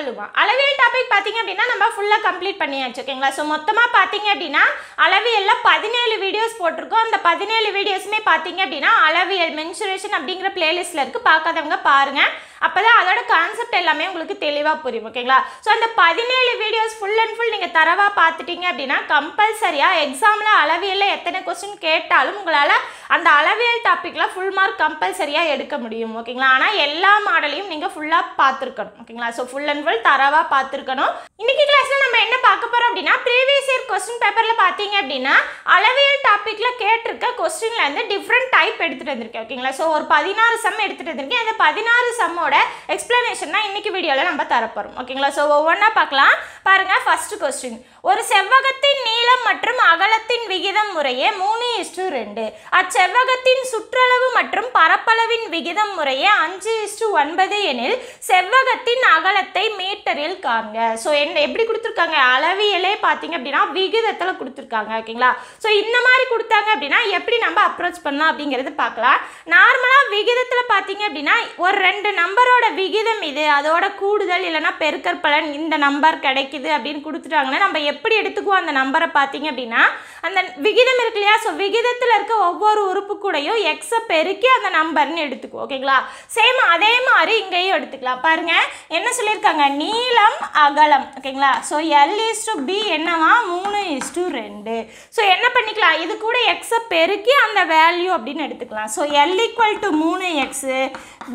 அகலுமா அளவியல் டாபிக் பார்த்தீங்க அப்படின்னா நம்ம ஃபுல்லாக கம்ப்ளீட் பண்ணியாச்சு ஓகேங்களா ஸோ மொத்தமாக பார்த்தீங்க அப்படின்னா அளவியலில் பதினேழு வீடியோஸ் போட்டிருக்கோம் அந்த பதினேழு வீடியோஸுமே பார்த்தீங்க அப்படின்னா அளவியல் மென்சுரேஷன் அப்படிங்கிற பிளேலிஸ்ட்டில் இருக்குது பார்க்காதவங்க பாருங்கள் அப்போ தான் அதோட கான்செப்ட் எல்லாமே உங்களுக்கு தெளிவாக புரியும் ஓகேங்களா ஸோ அந்த பதினேழு வீடியோஸ் ஃபுல் அண்ட் ஃபுல் நீங்கள் தரவாக பார்த்துட்டீங்க அப்படின்னா கம்பல்சரியாக எக்ஸாமில் அளவியலில் எத்தனை கொஸ்டின் கேட்டாலும் உங்களால் அந்த அளவியல் டாப்பிக்கில் ஃபுல் மார்க் கம்பல்சரியாக எடுக்க முடியும் ஓகேங்களா ஆனால் எல்லா மாடலையும் நீங்கள் ஃபுல்லாக பார்த்துருக்கணும் ஓகேங்களா ஸோ ஃபுல் அண்ட் ஃபுல் தரவாக பார்த்துருக்கணும் இன்றைக்கி கிளாஸில் நம்ம என்ன பார்க்க போகிறோம் அப்படின்னா ப்ரீவியஸ் இயர் கொஸ்டின் பேப்பரில் பார்த்தீங்க அப்படின்னா அளவியல் டாப்பிக்கில் கேட்டிருக்க கொஸ்டினில் வந்து டிஃப்ரெண்ட் டைப் எடுத்துகிட்டு வந்திருக்கேன் ஓகேங்களா ஸோ ஒரு பதினாறு சம் எடுத்துகிட்டு வந்திருக்கேன் அந்த பதினாறு சம்மோட எக்ஸ்ப்ளனேஷன் தான் இன்றைக்கி வீடியோவில் நம்ம தரப்போகிறோம் ஓகேங்களா ஸோ ஒவ்வொன்றா பார்க்கலாம் பாருங்க ஃபர்ஸ்ட் கொஸ்டின் ஒரு செவ்வகத்தின் நீளம் மற்றும் அகலத்தின் விகிதம் முறையே மூணு இஸ்டு ரெண்டு அச்ச செவ்வகத்தின் சுற்றளவு மற்றும் பரப்பளவின் விகிதம் முறையே அஞ்சு இஸ்டு ஒன்பது எனில் செவ்வகத்தின் அகலத்தை மீட்டரில் காங்க ஸோ என்ன எப்படி கொடுத்துருக்காங்க அளவியலே பார்த்தீங்க அப்படின்னா விகிதத்தில் கொடுத்துருக்காங்க ஓகேங்களா ஸோ இந்த மாதிரி கொடுத்தாங்க அப்படின்னா எப்படி நம்ம அப்ரோச் பண்ணலாம் அப்படிங்கிறது பார்க்கலாம் நார்மலாக விகிதத்தில் பார்த்தீங்க அப்படின்னா ஒரு ரெண்டு நம்பரோட விகிதம் இது அதோட கூடுதல் இல்லைன்னா பெருக்கற்பலன் இந்த நம்பர் கிடைக்குது அப்படின்னு கொடுத்துட்டாங்கன்னா நம்ம எப்படி எடுத்துக்குவோம் அந்த நம்பரை பார்த்தீங்க அப்படின்னா அந்த விகிதம் இருக்கு இல்லையா ஸோ விகிதத்தில் இருக்க ஒவ்வொரு உறுப்பு கூடையும் எக்ஸை பெருக்கி அந்த நம்பர்னு எடுத்துக்குவோம் ஓகேங்களா சேம் அதே மாதிரி இங்கேயும் எடுத்துக்கலாம் பாருங்க என்ன சொல்லியிருக்காங்க நீளம் அகலம் ஓகேங்களா so L is to be என்னவா மூணு இஸ் டு ரெண்டு ஸோ என்ன பண்ணிக்கலாம் இது கூட எக்ஸை பெருக்கி அந்த வேல்யூ அப்படின்னு எடுத்துக்கலாம் ஸோ எல் ஈக்குவல் டு மூணு எக்ஸு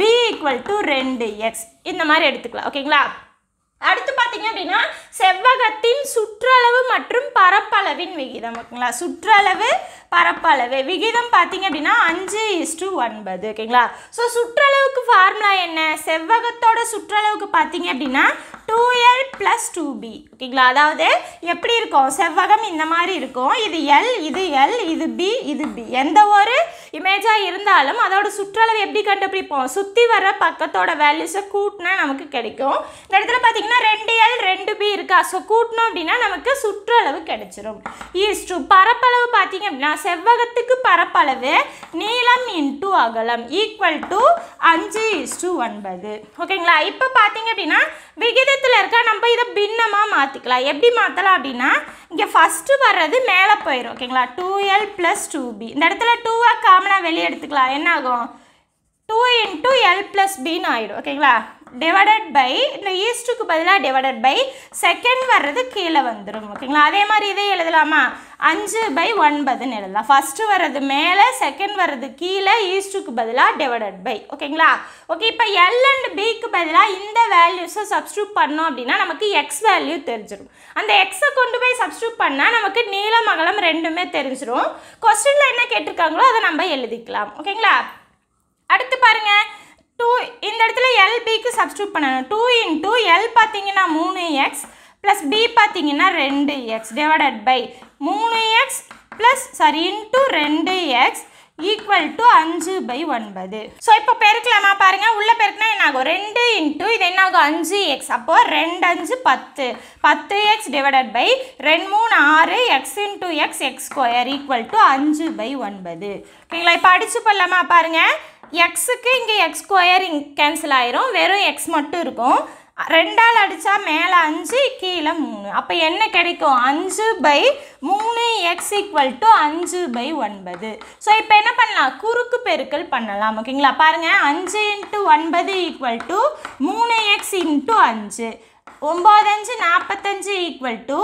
பி ஈக்குவல் டு ரெண்டு எக்ஸ் இந்த மாதிரி எடுத்துக்கலாம் ஓகேங்களா அடுத்து பார்த்தீங்க அப்படின்னா செவ்வகத்தின் சுற்றளவு மற்றும் பரப்பளவின் விகிதம் ஓகேங்களா சுற்றளவு பரப்பளவு விகிதம் பார்த்தீங்க அப்படின்னா அஞ்சு இஸ்டு ஒன்பது ஓகேங்களா ஸோ சுற்றளவுக்கு ஃபார்முலா என்ன செவ்வகத்தோட சுற்றளவுக்கு பார்த்தீங்க அப்படின்னா two L plus two B ஓகேங்களா அதாவது எப்படி இருக்கும் செவ்வகம் இந்த மாதிரி இருக்கும் இது எல் இது எல் இது பி இது பி எந்த ஒரு இமேஜாக இருந்தாலும் அதோட சுற்றளவு எப்படி கண்டுபிடிப்போம் சுற்றி வர பக்கத்தோட வேல்யூஸை கூட்டினா நமக்கு கிடைக்கும் இந்த இடத்துல பார்த்தீங்கன்னா ரெண்டு எல் ரெண்டு பி இருக்கா ஸோ கூட்டினோம் அப்படின்னா நமக்கு சுற்றளவு கிடைச்சிரும் ஈஸ்டு பரப்பளவு பார்த்தீங்க அப்படின்னா செவ்வகத்துக்கு பரப்பளவு நீளம் இன்ட்டு அகலம் ஈக்குவல் டு அஞ்சு இஸ்டு ஒன்பது ஓகேங்களா இப்போ பார்த்தீங்க அப்படின்னா விகிதத்தில் இருக்க நம்ம இதை பின்னமாக மாற்றிக்கலாம் எப்படி மாற்றலாம் அப்படின்னா இங்கே ஃபஸ்ட்டு வர்றது மேலே போயிடும் ஓகேங்களா two L plus two B இந்த இடத்துல டூவாக காமனாக வெளியே எடுத்துக்கலாம் என்ன ஆகும் டூ இன்ட்டு எல் ப்ளஸ் பின்னு ஆகிடும் ஓகேங்களா divided பை இந்த ஈஸ்ட்டுக்கு பதிலாக divided பை செகண்ட் வர்றது கீழே வந்துடும் ஓகேங்களா அதே மாதிரி இதே எழுதலாமா அஞ்சு பை ஒன்பதுன்னு எழுதலாம் ஃபஸ்ட்டு வர்றது மேலே செகண்ட் வர்றது கீழே ஈஸ்டுக்கு பதிலாக டிவைடட் பை ஓகேங்களா ஓகே இப்போ எல் அண்ட் பிக்கு பதிலாக இந்த வேல்யூஸை சப்ஸ்டியூட் பண்ணோம் அப்படின்னா நமக்கு எக்ஸ் வேல்யூ தெரிஞ்சிடும் அந்த எக்ஸை கொண்டு போய் சப்ஸ்டியூட் பண்ணால் நமக்கு நீளம் அகலம் ரெண்டுமே தெரிஞ்சிடும் கொஸ்டினில் என்ன கேட்டிருக்காங்களோ அதை நம்ம எழுதிக்கலாம் ஓகேங்களா அடுத்து பாருங்கள் டூ இந்த இடத்துல எல்பிக்கு பிக்கு சப்ஸ்டியூட் பண்ணணும் டூ இன்ட்டு எல் பார்த்தீங்கன்னா மூணு எக்ஸ் ப்ளஸ் பி பார்த்தீங்கன்னா ரெண்டு எக்ஸ் டிவைடட் பை மூணு எக்ஸ் ப்ளஸ் சாரி இன்ட்டு ரெண்டு எக்ஸ் ஈக்குவல் டு அஞ்சு பை ஒன்பது ஸோ இப்போ பெருக்கலாமா பாருங்கள் உள்ளே பெருக்கினா என்ன ஆகும் ரெண்டு இன்ட்டு இது என்ன ஆகும் அஞ்சு எக்ஸ் அப்போது ரெண்டு அஞ்சு பத்து பத்து எக்ஸ் டிவைடட் பை ரெண்டு மூணு ஆறு x into x x square equal to அஞ்சு பை ஒன்பது ஓகேங்களா இப்போ அடிச்சு பண்ணலாமா பாருங்கள் க்கு இங்கே எக்ஸ் ஸ்கொயர் இங் கேன்சல் ஆயிரும் வெறும் எக்ஸ் மட்டும் இருக்கும் ரெண்டால் அடித்தா மேலே அஞ்சு கீழே மூணு அப்போ என்ன கிடைக்கும் அஞ்சு பை மூணு எக்ஸ் ஈக்குவல் டு அஞ்சு பை ஒன்பது ஸோ இப்போ என்ன பண்ணலாம் குறுக்கு பெருக்கல் பண்ணலாம் ஓகேங்களா பாருங்கள் அஞ்சு இன்ட்டு ஒன்பது ஈக்குவல் டு மூணு எக்ஸ் இன்ட்டு அஞ்சு ஒம்பது அஞ்சு நாற்பத்தஞ்சு ஈக்குவல் டு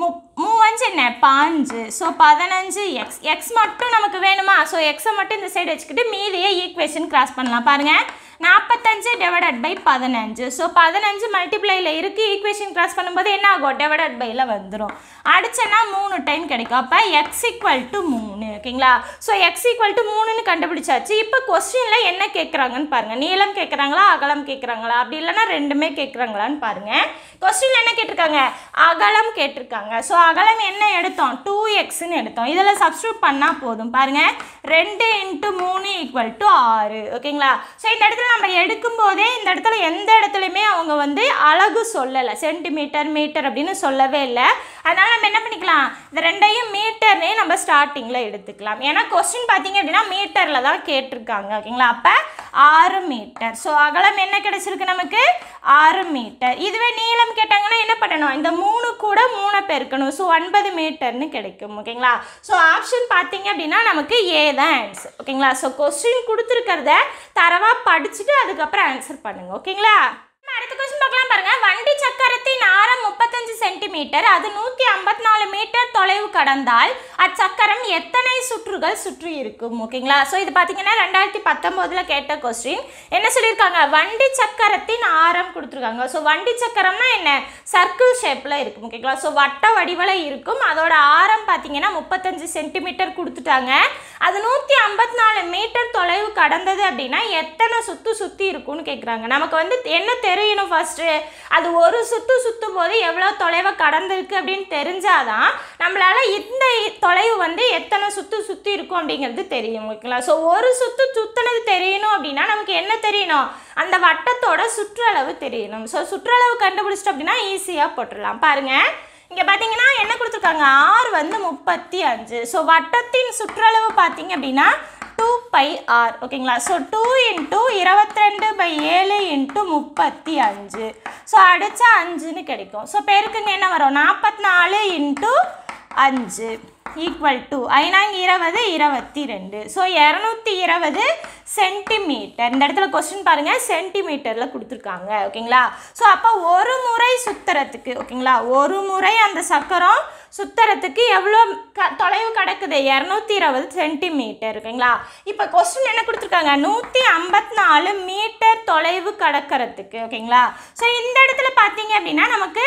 முப் மூவஞ்சு என்ன பாஞ்சு ஸோ பதினஞ்சு எக்ஸ் எக்ஸ் மட்டும் நமக்கு வேணுமா ஸோ எக்ஸை மட்டும் இந்த சைடு வச்சுக்கிட்டு மீதியே ஈக்குவேஷன் கிராஸ் பண்ணலாம் பாருங்கள் நாற்பத்தஞ்சு டிவைடட் பை பதினஞ்சு ஸோ பதினஞ்சு மல்டிப்ளையில் இருக்குது ஈக்குவேஷன் கிராஸ் பண்ணும்போது என்ன ஆகும் டிவைடட் பையில் வந்துடும் அடிச்சேன்னா மூணு டைம் கிடைக்கும் அப்போ எக்ஸ் ஈக்குவல் டு மூணு ஓகேங்களா ஸோ எக்ஸ் ஈக்குவல் டு மூணுன்னு கண்டுபிடிச்சாச்சு இப்போ கொஸ்டினில் என்ன கேட்குறாங்கன்னு பாருங்கள் நீளம் கேட்குறாங்களா அகலம் கேட்குறாங்களா அப்படி இல்லைனா ரெண்டுமே கேட்குறாங்களான்னு பாருங்கள் கொஸ்டினில் என்ன கேட்டிருக்காங்க அகலம் கேட்டிருக்காங்க ஸோ அகலம் என்ன எடுத்தோம் டூ எக்ஸ்ன்னு எடுத்தோம் இதில் சப்ஸ்டியூட் பண்ணால் போதும் பாருங்கள் ரெண்டு இன்ட்டு மூணு ஈக்குவல் டு ஆறு ஓகேங்களா ஸோ இந்த இடத்துல நம்ம எடுக்கும்போதே இந்த இடத்துல எந்த இடத்துலையுமே அவங்க வந்து அழகு சொல்லலை சென்டிமீட்டர் மீட்டர் அப்படின்னு சொல்லவே இல்லை அதனால் நம்ம என்ன பண்ணிக்கலாம் இந்த ரெண்டையும் மீட்டர்னே நம்ம ஸ்டார்டிங்கில் எடுத்துக்கலாம் ஏன்னா கொஸ்டின் பார்த்தீங்க அப்படின்னா மீட்டரில் தான் கேட்டிருக்காங்க ஓகேங்களா அப்போ ஆறு மீட்டர் ஸோ அகலம் என்ன கிடச்சிருக்கு நமக்கு ஆறு மீட்டர் இதுவே நீளம் கேட்டாங்கன்னா என்ன பண்ணணும் இந்த மூணு கூட மூணை பெருக்கணும் ஸோ ஒன்பது மீட்டர்னு கிடைக்கும் ஓகேங்களா ஸோ ஆப்ஷன் பார்த்தீங்க அப்படின்னா நமக்கு ஏ தான் ஆன்சர் ஓகேங்களா ஸோ கொஸ்டின் கொடுத்துருக்கிறத தரவாக படித்து காமிச்சிட்டு அதுக்கப்புறம் ஆன்சர் பண்ணுங்க ஓகேங்களா அடுத்த கொஸ்டின் பார்க்கலாம் பாருங்க வண்டி சக்கரத்தின் ஆரம் முப்பத்தஞ்சு சென்டிமீட்டர் அது நூற்றி ஐம்பத்தி நாலு மீட்டர் தொலைவு கடந்தால் அச்சக்கரம் எத்தனை சுற்றுகள் சுற்றி இருக்கும் ஓகேங்களா ஸோ இது பார்த்தீங்கன்னா ரெண்டாயிரத்தி பத்தொம்போதில் கேட்ட கொஸ்டின் என்ன சொல்லியிருக்காங்க வண்டி சக்கரத்தின் ஆரம் கொடுத்துருக்காங்க ஸோ வண்டி சக்கரம்னா என்ன சர்க்கிள் ஷேப்பில் இருக்கும் ஓகேங்களா ஸோ வட்ட வடிவில் இருக்கும் அதோட ஆரம் பார்த்தீங்கன்னா முப்பத்தஞ்சு சென்டிமீட்டர் கொடுத்துட்டாங்க அது நூற்றி ஐம்பத்தி நாலு மீட்டர் தொலைவு கடந்தது அப்படின்னா எத்தனை சுற்று சுற்றி இருக்கும்னு கேட்குறாங்க நமக்கு வந்து என்ன தெரியும் தெரியணும் ஃபஸ்ட்டு அது ஒரு சுற்று சுற்றும் போது எவ்வளோ தொலைவை கடந்திருக்கு அப்படின்னு தெரிஞ்சாதான் நம்மளால் இந்த தொலைவு வந்து எத்தனை சுற்று சுற்றி இருக்கும் அப்படிங்கிறது தெரியும் ஓகேங்களா ஸோ ஒரு சுற்று சுற்றினது தெரியணும் அப்படின்னா நமக்கு என்ன தெரியணும் அந்த வட்டத்தோட சுற்றளவு தெரியணும் ஸோ சுற்றளவு கண்டுபிடிச்சிட்டு அப்படின்னா ஈஸியாக போட்டுடலாம் பாருங்கள் இங்கே பார்த்தீங்கன்னா என்ன கொடுத்துருக்காங்க ஆறு வந்து முப்பத்தி அஞ்சு ஸோ வட்டத்தின் சுற்றளவு பார்த்தீங்க அப்படின்னா டூ பை ஆர் ஓகேங்களா ஸோ டூ இன்ட்டு இருபத்தி ரெண்டு பை ஏழு இன்ட்டு முப்பத்தி அஞ்சு ஸோ அடித்தா அஞ்சுன்னு கிடைக்கும் ஸோ பெருக்குங்க என்ன வரும் நாற்பத்தி நாலு இன்ட்டு அஞ்சு ஈக்குவல் டு ஐநாங்க இருபது இருபத்தி ரெண்டு ஸோ இரநூத்தி இருபது சென்டிமீட்டர் இந்த இடத்துல கொஸ்டின் பாருங்கள் சென்டிமீட்டரில் கொடுத்துருக்காங்க ஓகேங்களா ஸோ அப்போ ஒரு முறை சுற்றுறதுக்கு ஓகேங்களா ஒரு முறை அந்த சக்கரம் சுற்றுறதுக்கு எவ்வளோ க தொலைவு கிடக்குது இரநூத்தி இருபது சென்டிமீட்டர் ஓகேங்களா இப்போ கொஸ்டின் என்ன கொடுத்துருக்காங்க நூற்றி ஐம்பத்தி நாலு மீட்டர் தொலைவு கிடக்கிறதுக்கு ஓகேங்களா ஸோ இந்த இடத்துல பார்த்தீங்க அப்படின்னா நமக்கு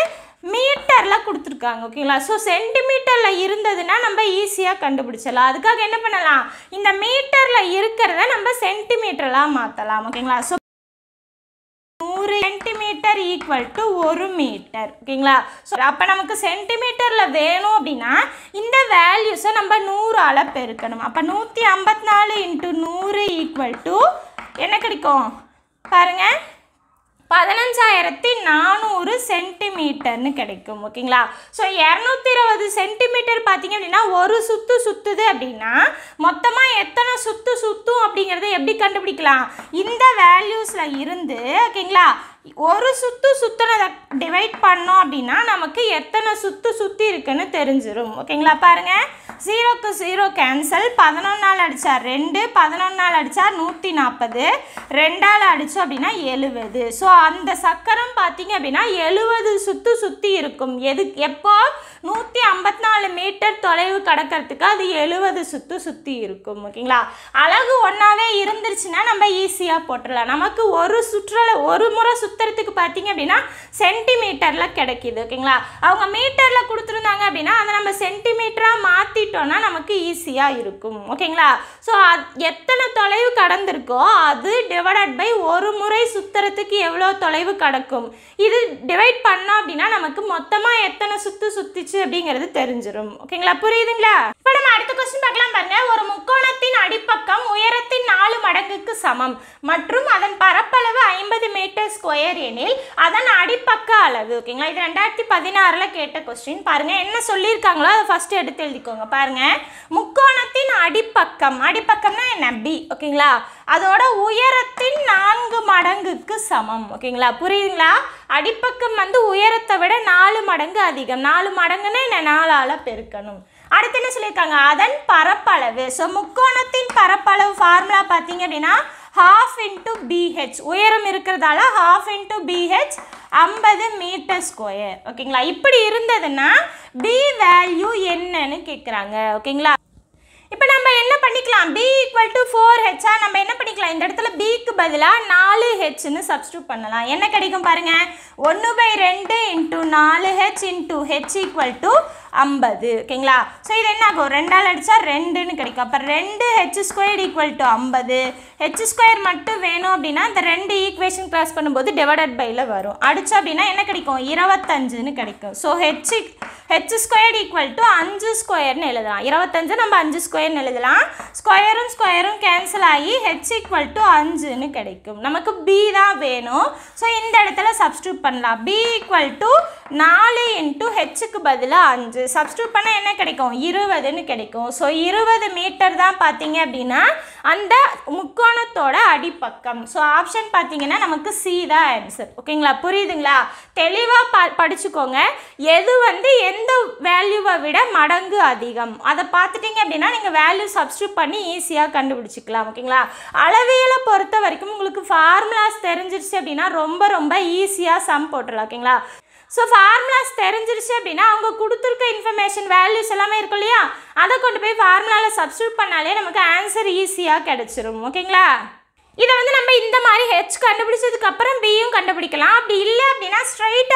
மீட்டரில் கொடுத்துருக்காங்க ஓகேங்களா ஸோ சென்டிமீட்டரில் இருந்ததுன்னா நம்ம ஈஸியாக கண்டுபிடிச்சலாம் அதுக்காக என்ன பண்ணலாம் இந்த மீட்டரில் இருக்கிறத நம்ம சென்டிமீட்டரெலாம் மாற்றலாம் ஓகேங்களா ஸோ நூறு சென்டிமீட்டர் ஈக்குவல் டு ஒரு மீட்டர் ஓகேங்களா ஸோ அப்போ நமக்கு சென்டிமீட்டரில் வேணும் அப்படின்னா இந்த வேல்யூஸை நம்ம நூறால் பெருக்கணும் அப்போ நூற்றி ஐம்பத்தி நாலு இன்ட்டு நூறு ஈக்குவல் டு என்ன கிடைக்கும் பாருங்கள் பதினஞ்சாயிரத்தி நானூறு சென்டிமீட்டர்னு கிடைக்கும் ஓகேங்களா ஸோ இரநூத்தி இருபது சென்டிமீட்டர் பார்த்தீங்க அப்படின்னா ஒரு சுத்து சுத்துது அப்படின்னா மொத்தமாக எத்தனை சுற்று சுற்றும் அப்படிங்கிறத எப்படி கண்டுபிடிக்கலாம் இந்த வேல்யூஸில் இருந்து ஓகேங்களா ஒரு சுத்து சுற்றினதை டிவைட் பண்ணோம் அப்படின்னா நமக்கு எத்தனை சுத்து சுற்றி இருக்குன்னு தெரிஞ்சிடும் ஓகேங்களா பாருங்கள் ஜீரோக்கு ஜீரோ கேன்சல் பதினொன்று நாள் அடித்தா ரெண்டு பதினொன்று நாள் அடித்தா நூற்றி நாற்பது ரெண்டால் அடித்தோம் அப்படின்னா எழுவது ஸோ அந்த சக்கரம் பார்த்திங்க அப்படின்னா எழுவது சுற்று சுற்றி இருக்கும் எது எப்போ நூற்றி ஐம்பத்தி நாலு மீட்டர் தொலைவு கடக்கிறதுக்கு அது எழுபது சுற்று சுற்றி இருக்கும் ஓகேங்களா அழகு ஒன்றாவே இருந்துருச்சுன்னா நம்ம ஈஸியாக போட்டுடலாம் நமக்கு ஒரு சுற்றுலா ஒரு முறை சுற்றுறதுக்கு பார்த்தீங்க அப்படின்னா சென்டிமீட்டரில் கிடைக்கிது ஓகேங்களா அவங்க மீட்டரில் கொடுத்துருந்தாங்க அப்படின்னா அதை நம்ம சென்டிமீட்டராக மாற்றிட்டோன்னா நமக்கு ஈஸியாக இருக்கும் ஓகேங்களா ஸோ எத்தனை தொலைவு கடந்திருக்கோ அது டிவைடட் பை ஒரு முறை சுற்றுறதுக்கு எவ்வளோ தொலைவு கடக்கும் இது டிவைட் பண்ணோம் அப்படின்னா நமக்கு மொத்தமாக எத்தனை சுற்று சுற்றி இருந்துச்சு அப்படிங்கிறது தெரிஞ்சிடும் ஓகேங்களா புரியுதுங்களா இப்போ நம்ம அடுத்த கொஸ்டின் பார்க்கலாம் பாருங்க ஒரு முக்கோணத்தின் அடிப்பக்கம் உயரத்தின் நாலு மடங்குக்கு சமம் மற்றும் அதன் பரப்பளவு ஐம்பது மீட்டர் ஸ்கொயர் எனில் அதன் அடிப்பக்க அளவு ஓகேங்களா இது ரெண்டாயிரத்தி பதினாறில் கேட்ட கொஸ்டின் பாருங்க என்ன சொல்லியிருக்காங்களோ அதை ஃபர்ஸ்ட் எடுத்து எழுதிக்கோங்க பாருங்க முக்கோணத்தின் அடிப்பக்கம் அடிப்பக்கம்னா என்ன பி ஓகேங்களா அதோட உயரத்தின் நான்கு மடங்குக்கு சமம் ஓகேங்களா புரியுதுங்களா அடிப்பக்கம் வந்து உயரத்தை விட நாலு மடங்கு அதிகம் நாலு மடங்குன்னு என்ன நாலால் பெருக்கணும் அடுத்து என்ன சொல்லியிருக்காங்க அதன் பரப்பளவு ஸோ முக்கோணத்தின் பரப்பளவு ஃபார்முலா பார்த்தீங்க அப்படின்னா ஹாஃப் இன்டூ பிஹெச் உயரம் இருக்கிறதால ஹாஃப் இன்டூ பிஹெச் ஐம்பது மீட்டர் ஸ்கொயர் ஓகேங்களா இப்படி இருந்ததுன்னா பி வேல்யூ என்னன்னு கேட்குறாங்க ஓகேங்களா இப்போ நம்ம என்ன பண்ணிக்கலாம் b equal to ஃபோர் ஹெச்சாக நம்ம என்ன பண்ணிக்கலாம் இந்த இடத்துல பிக்கு பதிலாக நாலு னு சப்ஸ்டியூட் பண்ணலாம் என்ன கிடைக்கும் பாருங்கள் ஒன்று பை ரெண்டு இன்ட்டு நாலு H into H equal to ஐம்பது ஓகேங்களா ஸோ இது என்ன ஆகும் அடிச்சா அடித்தா ரெண்டுன்னு கிடைக்கும் அப்போ ரெண்டு ஹெச் ஸ்கொயர் ஈக்குவல் டு ஐம்பது ஹெச் ஸ்கொயர் மட்டும் வேணும் அப்படின்னா இந்த ரெண்டு ஈக்குவேஷன் கிராஸ் பண்ணும்போது டிவைடட் பைல வரும் அடித்தோம் அப்படின்னா என்ன கிடைக்கும் னு கிடைக்கும் so H H square equal to அஞ்சு ஸ்கொயர்னு எழுதலாம் இருபத்தஞ்சு நம்ம அஞ்சு ஸ்கொயர்னு எழுதலாம் ஸ்கொயரும் ஸ்கொயரும் கேன்சல் ஆகி ஹெச் ஈக்குவல் டு அஞ்சுன்னு கிடைக்கும் நமக்கு பி தான் வேணும் ஸோ இந்த இடத்துல சப்ஸ்டியூட் பண்ணலாம் பி ஈக்குவல் டு நாலு இன்ட்டு ஹெச்சுக்கு பதிலாக அஞ்சு சப்ஸ்டியூட் பண்ணால் என்ன கிடைக்கும் இருபதுன்னு கிடைக்கும் ஸோ இருபது மீட்டர் தான் பார்த்தீங்க அப்படின்னா அந்த முக்கோணத்தோட அடிப்பக்கம் ஸோ ஆப்ஷன் பார்த்தீங்கன்னா நமக்கு சி தான் ஆன்சர் ஓகேங்களா புரியுதுங்களா தெளிவாக ப படிச்சுக்கோங்க எது வந்து எந்த வேல்யூவை விட மடங்கு அதிகம் அதை பார்த்துட்டிங்க அப்படின்னா நீங்கள் வேல்யூ சப்ஸ்டியூட் பண்ணி ஈஸியாக கண்டுபிடிச்சிக்கலாம் ஓகேங்களா அளவியலை பொறுத்த வரைக்கும் உங்களுக்கு ஃபார்முலாஸ் தெரிஞ்சிருச்சு அப்படின்னா ரொம்ப ரொம்ப ஈஸியாக சம் போட்டுடலாம் ஓகேங்களா ஸோ ஃபார்முலாஸ் தெரிஞ்சிருச்சு அப்படின்னா அவங்க கொடுத்துருக்க இன்ஃபர்மேஷன் வேல்யூஸ் எல்லாமே இருக்கும் இல்லையா அதை கொண்டு போய் ஃபார்முலாவில் சப்ஸ்டியூட் பண்ணாலே நமக்கு ஆன்சர் ஈஸியாக கிடச்சிரும் ஓகேங்களா இதை வந்து நம்ம இந்த மாதிரி ஹெச் கண்டுபிடிச்சதுக்கப்புறம் பியும் கண்டுபிடிக்கலாம் அப்படி இல்லை அப்படின்னா ஸ்ட்ரைட்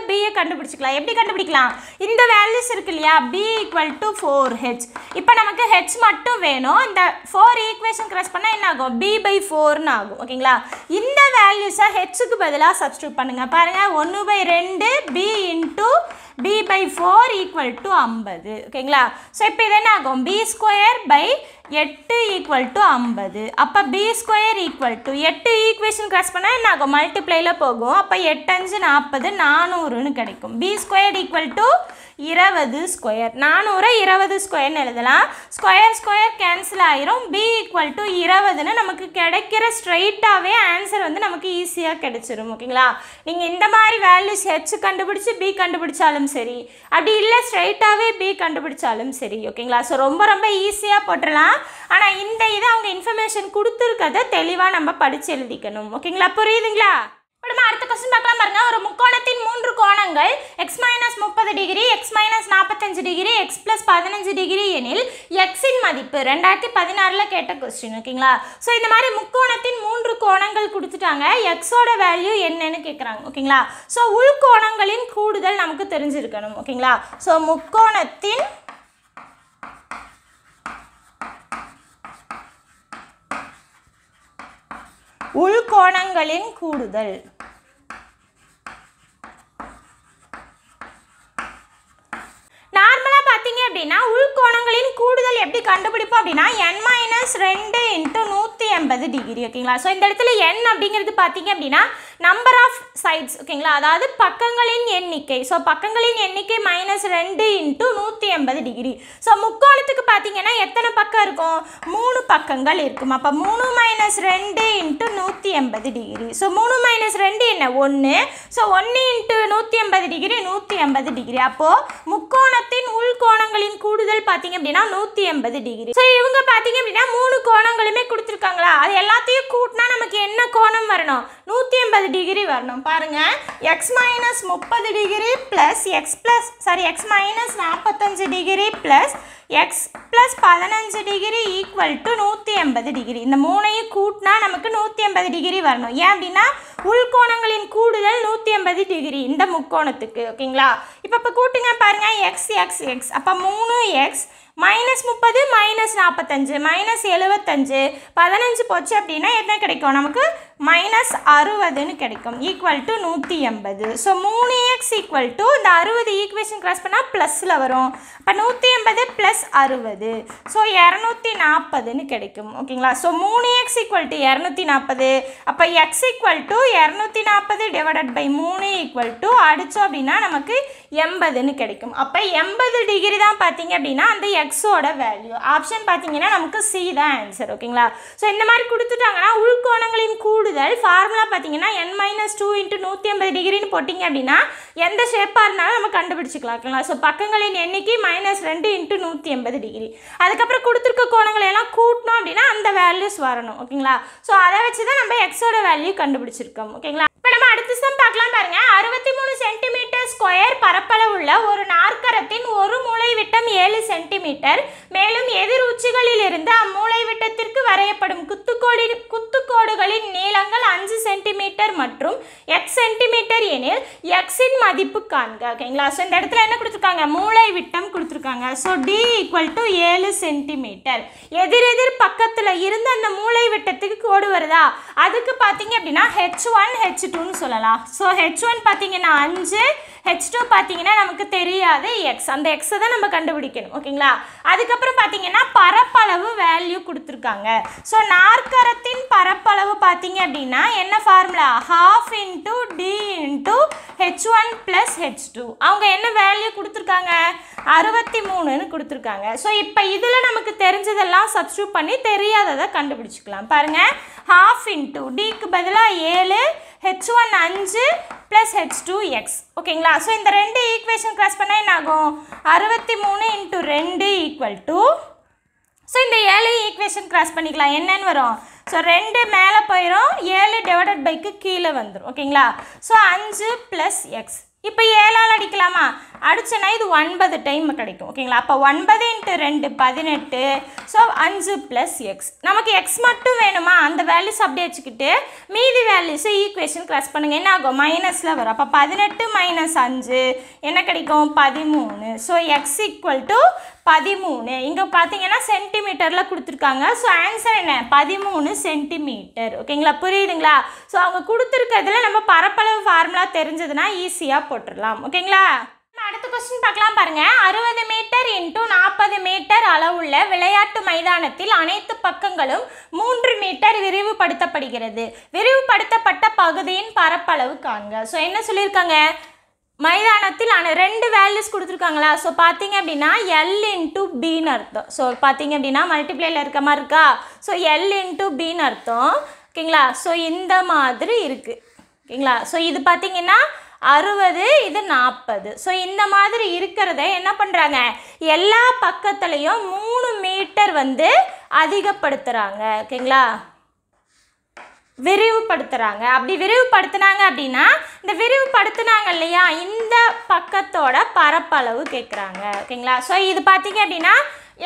இதில் பியை கண்டுபிடிச்சிக்கலாம் எப்படி கண்டுபிடிக்கலாம் இந்த வேல்யூஸ் இருக்கு இல்லையா B equal to four H இப்போ நமக்கு ஹெச் மட்டும் வேணும் இந்த ஃபோர் ஈக்குவேஷன் கிராஸ் பண்ணால் என்ன ஆகும் பி பை ஃபோர்னு ஆகும் ஓகேங்களா இந்த வேல்யூஸை ஹெச்சுக்கு பதிலாக சப்ஸ்டியூட் பண்ணுங்கள் பாருங்கள் ஒன்று பை ரெண்டு B into B by four equal to ஐம்பது ஓகேங்களா ஸோ இப்போ இது என்ன ஆகும் பி ஸ்கொயர் பை எட்டு ஈக்குவல் டு ஐம்பது அப்போ பி ஸ்கொயர் ஈக்குவல் டு எட்டு ஈக்குவேஷன் கிராஸ் பண்ணால் என்ன ஆகும் மல்டிப்ளையில் போகும் அப்போ எட்டஞ்சு நாற்பது நானூறுன்னு கிடைக்கும் பி ஸ்கொயர் ஈக்குவல் டு இருபது ஸ்கொயர் நானூறு இருபது ஸ்கொயர்னு எழுதலாம் ஸ்கொயர் ஸ்கொயர் கேன்சல் ஆயிரும் பி ஈக்குவல் டு இருபதுன்னு நமக்கு கிடைக்கிற ஸ்ட்ரைட்டாகவே ஆன்சர் வந்து நமக்கு ஈஸியாக கிடைச்சிரும் ஓகேங்களா நீங்கள் இந்த மாதிரி வேல்யூஸ் ஹெச் கண்டுபிடிச்சி பி கண்டுபிடிச்சாலும் சரி அப்படி இல்லை ஸ்ட்ரைட்டாகவே பி கண்டுபிடிச்சாலும் சரி ஓகேங்களா ஸோ ரொம்ப ரொம்ப ஈஸியாக போட்டுடலாம் ஆனால் இந்த இதை அவங்க இன்ஃபர்மேஷன் கொடுத்துருக்கதை தெளிவாக நம்ம படித்து எழுதிக்கணும் ஓகேங்களா புரியுதுங்களா விடுமா அடுத்த கொஸ்டின் பார்க்கலாம் பாருங்க ஒரு முக்கோணத்தின் மூன்று கோணங்கள் எக்ஸ் மைனஸ் முப்பது டிகிரி எக்ஸ் மைனஸ் நாற்பத்தஞ்சு டிகிரி எக்ஸ் ப்ளஸ் பதினஞ்சு டிகிரி எனில் எக்ஸின் மதிப்பு ரெண்டாயிரத்தி பதினாறில் கேட்ட கொஸ்டின் ஓகேங்களா ஸோ இந்த மாதிரி முக்கோணத்தின் மூன்று கோணங்கள் கொடுத்துட்டாங்க எக்ஸோட வேல்யூ என்னன்னு கேட்குறாங்க ஓகேங்களா ஸோ உள்கோணங்களின் கூடுதல் நமக்கு தெரிஞ்சிருக்கணும் ஓகேங்களா ஸோ முக்கோணத்தின் உள்கோணங்களின் கூடுதல் நார்மலாக பார்த்தீங்க அப்படின்னா உள்கோணங்களின் கூடுதல் எப்படி கண்டுபிடிப்போம் அப்படின்னா என் மைனஸ் ரெண்டு இன்ட்டு நூற்றி எண்பது டிகிரி ஓகேங்களா ஸோ இந்த இடத்துல என் அப்படிங்கிறது பார்த்தீங்க அப்படின்னா நம்பர் ஆஃப் சைட்ஸ் ஓகேங்களா அதாவது பக்கங்களின் எண்ணிக்கை ஸோ பக்கங்களின் எண்ணிக்கை மைனஸ் ரெண்டு இன்ட்டு நூற்றி எண்பது டிகிரி ஸோ முக்கோணத்துக்கு பார்த்தீங்கன்னா எத்தனை பக்கம் இருக்கும் மூணு பக்கங்கள் இருக்கும் அப்போ மூணு மைனஸ் ரெண்டு இன்ட்டு நூற்றி எண்பது டிகிரி ஸோ மூணு மைனஸ் ரெண்டு என்ன ஒன்று ஸோ ஒன்று இன்ட்டு நூற்றி எண்பது டிகிரி நூற்றி எண்பது டிகிரி அப்போது முக்கோணத்தின் உள்கோணங்களின் கூடுதல் பார்த்தீங்க அப்படின்னா நூற்றி எண்பது டிகிரி ஸோ இவங்க பார்த்தீங்க அப்படின்னா மூணு கோணங்களுமே கொடுத்துருக்காங்களா அது எல்லாத்தையும் கூட்டினா நமக்கு என்ன கோணம் வரணும் நூற்றி எண்பது டிகிரி வரணும் பாருங்கள் எக்ஸ் மைனஸ் முப்பது degree plus x plus sorry x minus நாற்பத்தஞ்சு டிகிரி ப்ளஸ் எக்ஸ் ப்ளஸ் பதினஞ்சு டிகிரி ஈக்குவல் டு நூற்றி ஐம்பது டிகிரி இந்த மூணையும் கூட்டினா நமக்கு நூற்றி ஐம்பது டிகிரி வரணும் ஏன் அப்படின்னா உள்கோணங்களின் கூடுதல் நூற்றி ஐம்பது டிகிரி இந்த முக்கோணத்துக்கு ஓகேங்களா இப்போ இப்போ கூட்டுங்க பாருங்கள் எக்ஸ் எக்ஸ் எக்ஸ் அப்போ மூணு எக்ஸ் மைனஸ் முப்பது மைனஸ் நாற்பத்தஞ்சு மைனஸ் எழுபத்தஞ்சு பதினஞ்சு போச்சு அப்படின்னா என்ன கிடைக்கும் நமக்கு மைனஸ் அறுபதுன்னு கிடைக்கும் ஈக்குவல் டு நூற்றி எண்பது ஸோ மூணு எக்ஸ் ஈக்குவல் டு இந்த அறுபது ஈக்குவேஷன் கிராஸ் பண்ணால் ப்ளஸில் வரும் இப்போ நூற்றி ஐம்பது ப்ளஸ் ப்ளஸ் அறுபது ஸோ இரநூத்தி நாற்பதுன்னு கிடைக்கும் ஓகேங்களா ஸோ மூணு எக்ஸ் ஈக்குவல் டு இரநூத்தி நாற்பது அப்போ எக்ஸ் ஈக்குவல் டு இரநூத்தி நாற்பது டிவைடட் பை மூணு ஈக்குவல் டு அடித்தோம் அப்படின்னா நமக்கு எண்பதுன்னு கிடைக்கும் அப்போ எண்பது டிகிரி தான் பார்த்தீங்க அப்படின்னா அந்த எக்ஸோட வேல்யூ ஆப்ஷன் பார்த்தீங்கன்னா நமக்கு சி தான் ஆன்சர் ஓகேங்களா ஸோ இந்த மாதிரி கொடுத்துட்டாங்கன்னா உள்கோணங்களின் கூடுதல் ஃபார்முலா பார்த்தீங்கன்னா என் மைனஸ் டூ இன்ட்டு நூற்றி ஐம்பது டிகிரின்னு போட்டிங்க அப்படின்னா எந்த ஷேப்பாக இருந்தாலும் நம்ம கண்டுபிடிச்சிக்கலாம் ஓகேங்களா ஸோ பக்கங்களின் எண்ணிக்கை மைனஸ் ரெண்டு இன்ட்டு நூற்றி எண்பது டிகிரி அதுக்கப்புறம் கொடுத்துருக்க கோணங்களை எல்லாம் கூட்டினோம் அப்படின்னா அந்த வேல்யூஸ் வரணும் ஓகேங்களா ஸோ அதை வச்சு தான் நம்ம எக்ஸோட வேல்யூ கண்டுபிடிச்சிருக்கோம் ஓகேங்களா இப்போ நம்ம அடுத்த சம் பார்க்கலாம் பாருங்க அறுபத்தி மூணு சென்டிமீட்டர் ஸ்கொயர் பரப்பளவுள்ள ஒரு நாற்கரத்தின் ஒரு மூளை விட்டம் ஏழு சென்டிமீட்டர் மேலும் எதிர் உச்சிகளில் இருந்து அம்மூளை விட்டத்திற்கு வரையப்படும் குத்துக்கோடி குத்துக்கோடுகளின் நீளங்கள் அஞ்சு சென்டிமீட்டர் மற்றும் எக்ஸ் சென்டிமீட்டர் எனில் எக்ஸின் மதிப்பு காண்க ஓகேங்களா ஸோ இந்த இடத்துல என்ன கொடுத்துருக்காங்க மூளை விட்டம் கொடுத்துருக்காங்க ஸோ டி ஈக்குவல் டு ஏழு சென்டிமீட்டர் எதிர் எதிர் பக்கத்தில் இருந்து அந்த மூளை விட்டத்துக்கு கோடு வருதா அதுக்கு பார்த்தீங்க அப்படின்னா ஹெச் ஒன் ஹெச் டூன்னு சொல்லலாம் ஸோ ஹெச் ஒன் பார்த்தீங்கன்னா அஞ்சு ஹெச் டூ பார்த்தீங்கன்னா நமக்கு தெரியாது எக்ஸ் அந்த எக்ஸை தான் நம்ம கண்டுபிடிக்கணும் ஓகேங்களா அதுக்கப்புறம் பார்த்தீங்கன்னா பரப்பளவு வேல்யூ கொடுத்துருக்காங்க ஸோ நாற்கரத்தின் பரப்பளவு பார்த்தீங்க அப்படின்னா என்ன formula half into d into h one plus h two அவங்க என்ன வேல்யூ கொடுத்துருக்காங்க அறுபத்தி மூணுன்னு கொடுத்துருக்காங்க ஸோ இப்போ இதில் நமக்கு தெரிஞ்சதெல்லாம் சப்ஸ்டியூட் பண்ணி தெரியாததை கண்டுபிடிச்சிக்கலாம் பாருங்கள் ஹாஃப் இன்ட்டு டிக்கு பதிலாக ஏழு ஹெச் ஒன் அஞ்சு ப்ளஸ் ஹெச் டூ எக்ஸ் ஓகேங்களா ஸோ இந்த ரெண்டு ஈக்குவேஷன் கிராஸ் பண்ணால் என்ன ஆகும் அறுபத்தி மூணு இன்ட்டு ரெண்டு ஈக்குவல் டூ ஸோ இந்த ஏழு ஈக்குவேஷன் கிராஸ் பண்ணிக்கலாம் என்னென்னு வரும் ஸோ ரெண்டு மேலே போயிடும் ஏழு டிவைடட் பைக்கு கீழே வந்துடும் ஓகேங்களா ஸோ அஞ்சு ப்ளஸ் எக்ஸ் இப்போ ஏழால் அடிக்கலாமா அடித்தனா இது ஒன்பது டைம் கிடைக்கும் ஓகேங்களா அப்போ ஒன்பது இன்ட்டு ரெண்டு பதினெட்டு ஸோ அஞ்சு ப்ளஸ் எக்ஸ் நமக்கு எக்ஸ் மட்டும் வேணுமா அந்த வேல்யூஸ் அப்படியே வச்சுக்கிட்டு மீதி வேல்யூஸை ஈக்குவேஷன் க்ராஸ் பண்ணுங்கள் என்ன ஆகும் மைனஸில் வரும் அப்போ பதினெட்டு மைனஸ் அஞ்சு என்ன கிடைக்கும் பதிமூணு ஸோ எக்ஸ் ஈக்குவல் டு பதிமூணு இங்கே பார்த்தீங்கன்னா சென்டிமீட்டரில் கொடுத்துருக்காங்க ஸோ ஆன்சர் என்ன பதிமூணு சென்டிமீட்டர் ஓகேங்களா புரியுதுங்களா ஸோ அவங்க கொடுத்துருக்கறதுல நம்ம பரப்பளவு ஃபார்முலா தெரிஞ்சதுன்னா ஈஸியாக போட்டுடலாம் ஓகேங்களா அடுத்த கொஸ்டின் பார்க்கலாம் பாருங்க அறுபது மீட்டர் இன்டூ நாற்பது மீட்டர் அளவுள்ள விளையாட்டு மைதானத்தில் அனைத்து பக்கங்களும் மூன்று மீட்டர் விரிவுபடுத்தப்படுகிறது விரிவுபடுத்தப்பட்ட பகுதியின் பரப்பளவு காண்க ஸோ என்ன சொல்லியிருக்காங்க மைதானத்தில் ஆனால் ரெண்டு வேல்யூஸ் கொடுத்துருக்காங்களா ஸோ பார்த்தீங்க அப்படின்னா எல் இன்ட்டு பின்னு அர்த்தம் ஸோ பார்த்தீங்க அப்படின்னா மல்டிப்ளேயில் இருக்க மாதிரி இருக்கா ஸோ எல் இன்ட்டு பின்னு அர்த்தம் ஓகேங்களா ஸோ இந்த மாதிரி இருக்குது ஓகேங்களா ஸோ இது பார்த்திங்கன்னா அறுபது இது நாற்பது ஸோ இந்த மாதிரி இருக்கிறத என்ன பண்ணுறாங்க எல்லா பக்கத்துலேயும் மூணு மீட்டர் வந்து அதிகப்படுத்துகிறாங்க ஓகேங்களா விரிவுபடுத்துகிறாங்க அப்படி விரிவுபடுத்தினாங்க அப்படின்னா இந்த விரிவுபடுத்தினாங்க இல்லையா இந்த பக்கத்தோட பரப்பளவு கேட்குறாங்க ஓகேங்களா ஸோ இது பார்த்தீங்க அப்படின்னா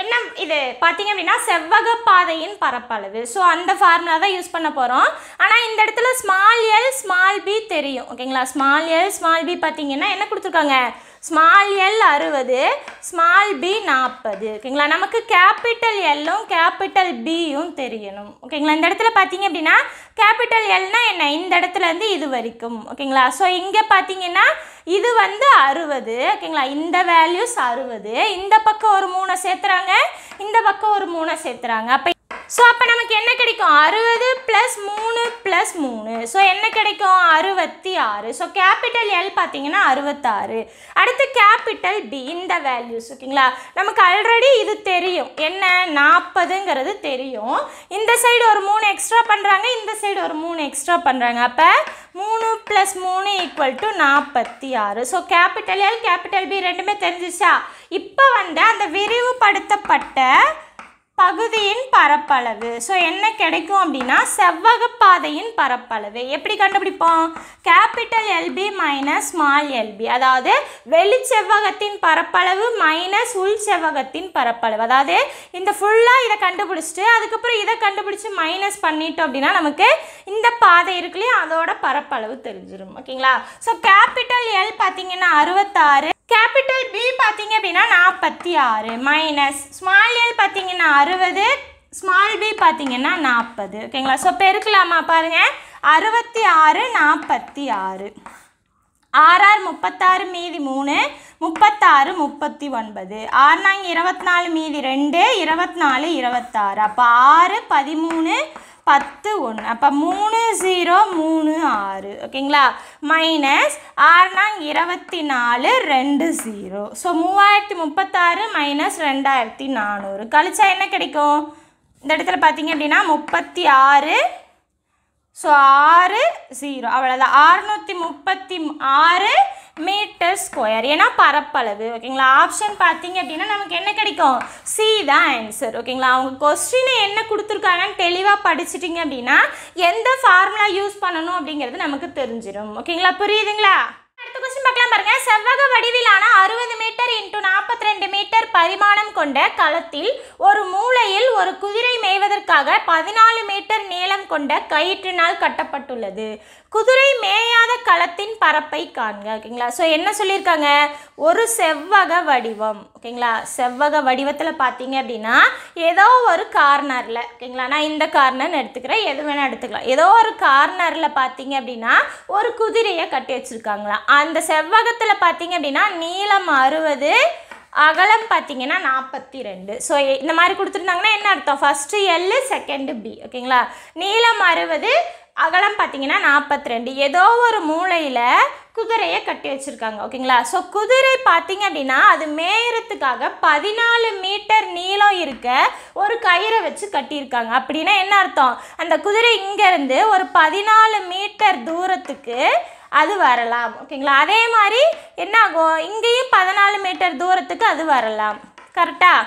என்ன இது பார்த்தீங்க அப்படின்னா செவ்வக பாதையின் பரப்பளவு ஸோ அந்த ஃபார்முலா தான் யூஸ் பண்ண போகிறோம் ஆனால் இந்த இடத்துல ஸ்மால் எல் ஸ்மால் பி தெரியும் ஓகேங்களா ஸ்மால் எல் ஸ்மால் பி பார்த்தீங்கன்னா என்ன கொடுத்துருக்காங்க ஸ்மால் எல் அறுபது ஸ்மால் பி நாற்பது ஓகேங்களா நமக்கு கேபிட்டல் எல்லும் கேபிட்டல் பியும் தெரியணும் ஓகேங்களா இந்த இடத்துல பார்த்தீங்க அப்படின்னா கேபிட்டல் எல்னா என்ன இந்த இடத்துலேருந்து இது வரைக்கும் ஓகேங்களா ஸோ இங்கே பார்த்தீங்கன்னா இது வந்து அறுபது ஓகேங்களா இந்த வேல்யூஸ் அறுபது இந்த பக்கம் ஒரு மூணை சேர்த்துறாங்க இந்த பக்கம் ஒரு மூணை சேர்த்துறாங்க அப்போ ஸோ அப்போ நமக்கு என்ன கிடைக்கும் அறுபது ப்ளஸ் மூணு ப்ளஸ் மூணு ஸோ என்ன கிடைக்கும் அறுபத்தி ஆறு ஸோ கேபிட்டல் எல் பார்த்தீங்கன்னா அறுபத்தாறு அடுத்து கேபிட்டல் பி இந்த வேல்யூஸ் ஓகேங்களா நமக்கு ஆல்ரெடி இது தெரியும் என்ன நாற்பதுங்கிறது தெரியும் இந்த சைடு ஒரு மூணு எக்ஸ்ட்ரா பண்ணுறாங்க இந்த சைடு ஒரு மூணு எக்ஸ்ட்ரா பண்ணுறாங்க அப்போ மூணு ப்ளஸ் மூணு ஈக்குவல் டு நாற்பத்தி ஆறு so capital L capital B ரெண்டுமே தெரிஞ்சிச்சா இப்போ வந்து அந்த விரிவுபடுத்தப்பட்ட பகுதியின் பரப்பளவு ஸோ என்ன கிடைக்கும் அப்படின்னா செவ்வக பாதையின் பரப்பளவு எப்படி கண்டுபிடிப்போம் capital L B minus small l b அதாவது வெளி செவ்வகத்தின் பரப்பளவு மைனஸ் உள் செவ்வகத்தின் பரப்பளவு அதாவது இந்த ஃபுல்லாக இதை கண்டுபிடிச்சிட்டு அதுக்கப்புறம் இதை கண்டுபிடிச்சி மைனஸ் பண்ணிட்டோம் அப்படின்னா நமக்கு இந்த பாதை இருக்கு அதோட பரப்பளவு தெரிஞ்சிடும் ஓகேங்களா ஸோ கேபிட்டல் எல் பார்த்தீங்கன்னா அறுபத்தாறு கேபிட்டல் பி பார்த்தீங்க அப்படின்னா நாற்பத்தி ஆறு மைனஸ் ஸ்மால் எல் பார்த்தீங்கன்னா அறுபது ஸ்மால் பி பார்த்தீங்கன்னா நாற்பது ஓகேங்களா ஸோ பெருக்கலாமா பாருங்கள் அறுபத்தி ஆறு நாற்பத்தி ஆறு ஆறாறு முப்பத்தாறு மீதி மூணு முப்பத்தாறு முப்பத்தி ஒன்பது ஆறு நாங்கள் இருபத்தி நாலு மீதி ரெண்டு இருபத்தி நாலு இருபத்தாறு அப்போ ஆறு பதிமூணு பத்து ஒன்று அப்போ மூணு ஜீரோ மூணு ஆறு ஓகேங்களா மைனஸ் ஆறுனாங் இருபத்தி நாலு ரெண்டு ஜீரோ ஸோ மூவாயிரத்தி முப்பத்தாறு மைனஸ் ரெண்டாயிரத்தி நானூறு கழிச்சா என்ன கிடைக்கும் இந்த இடத்துல பார்த்தீங்க அப்படின்னா முப்பத்தி ஆறு ஸோ ஆறு ஜீரோ அவ்வளோதான் அறுநூற்றி முப்பத்தி ஆறு மீட்டர் ஸ்கொயர் ஏன்னா பரப்பளவு ஓகேங்களா ஆப்ஷன் பார்த்தீங்க அப்படின்னா நமக்கு என்ன கிடைக்கும் சி தான் ஆன்சர் ஓகேங்களா அவங்க கொஸ்டினை என்ன கொடுத்துருக்காங்கன்னு தெளிவாக படிச்சிட்டிங்க அப்படின்னா எந்த ஃபார்முலா யூஸ் பண்ணணும் அப்படிங்கிறது நமக்கு தெரிஞ்சிடும் ஓகேங்களா புரியுதுங்களா செவ்வக வடிவிலான அறுபது மீட்டர் இன்ட்டு நாற்பத்தி ரெண்டு மீட்டர் பரிமாணம் கொண்ட களத்தில் ஒரு மூலையில் ஒரு குதிரை மேய்வதற்காக பதினாலு மீட்டர் நீளம் கொண்ட கயிற்றினால் கட்டப்பட்டுள்ளது குதிரை மேயாத களத்தின் பரப்பை காண்க ஓகேங்களா ஸோ என்ன சொல்லியிருக்காங்க ஒரு செவ்வக வடிவம் ஓகேங்களா செவ்வக வடிவத்தில் பார்த்தீங்க அப்படின்னா ஏதோ ஒரு கார்னரில் ஓகேங்களா நான் இந்த கார்னர்னு எடுத்துக்கிறேன் எது வேணால் எடுத்துக்கலாம் ஏதோ ஒரு கார்னரில் பார்த்தீங்க அப்படின்னா ஒரு குதிரையை கட்டி வச்சுருக்காங்களா அந்த செவ்வகத்தில் பார்த்தீங்க அப்படின்னா நீளம் அறுபது அகலம் பார்த்தீங்கன்னா நாற்பத்தி ரெண்டு ஸோ இந்த மாதிரி கொடுத்துருந்தாங்கன்னா என்ன அர்த்தம் ஃபஸ்ட்டு எல்லு செகண்டு பி ஓகேங்களா நீளம் அறுபது அகலம் பார்த்தீங்கன்னா நாற்பத்தி ரெண்டு ஏதோ ஒரு மூளையில் குதிரையை கட்டி வச்சுருக்காங்க ஓகேங்களா ஸோ குதிரை பார்த்திங்க அப்படின்னா அது மேயறத்துக்காக பதினாலு மீட்டர் நீளம் இருக்க ஒரு கயிறை வச்சு கட்டியிருக்காங்க அப்படின்னா என்ன அர்த்தம் அந்த குதிரை இங்கேருந்து ஒரு பதினாலு மீட்டர் தூரத்துக்கு அது வரலாம் ஓகேங்களா அதே மாதிரி என்ன ஆகும் இங்கேயும் பதினாலு மீட்டர் தூரத்துக்கு அது வரலாம் கரெக்டாக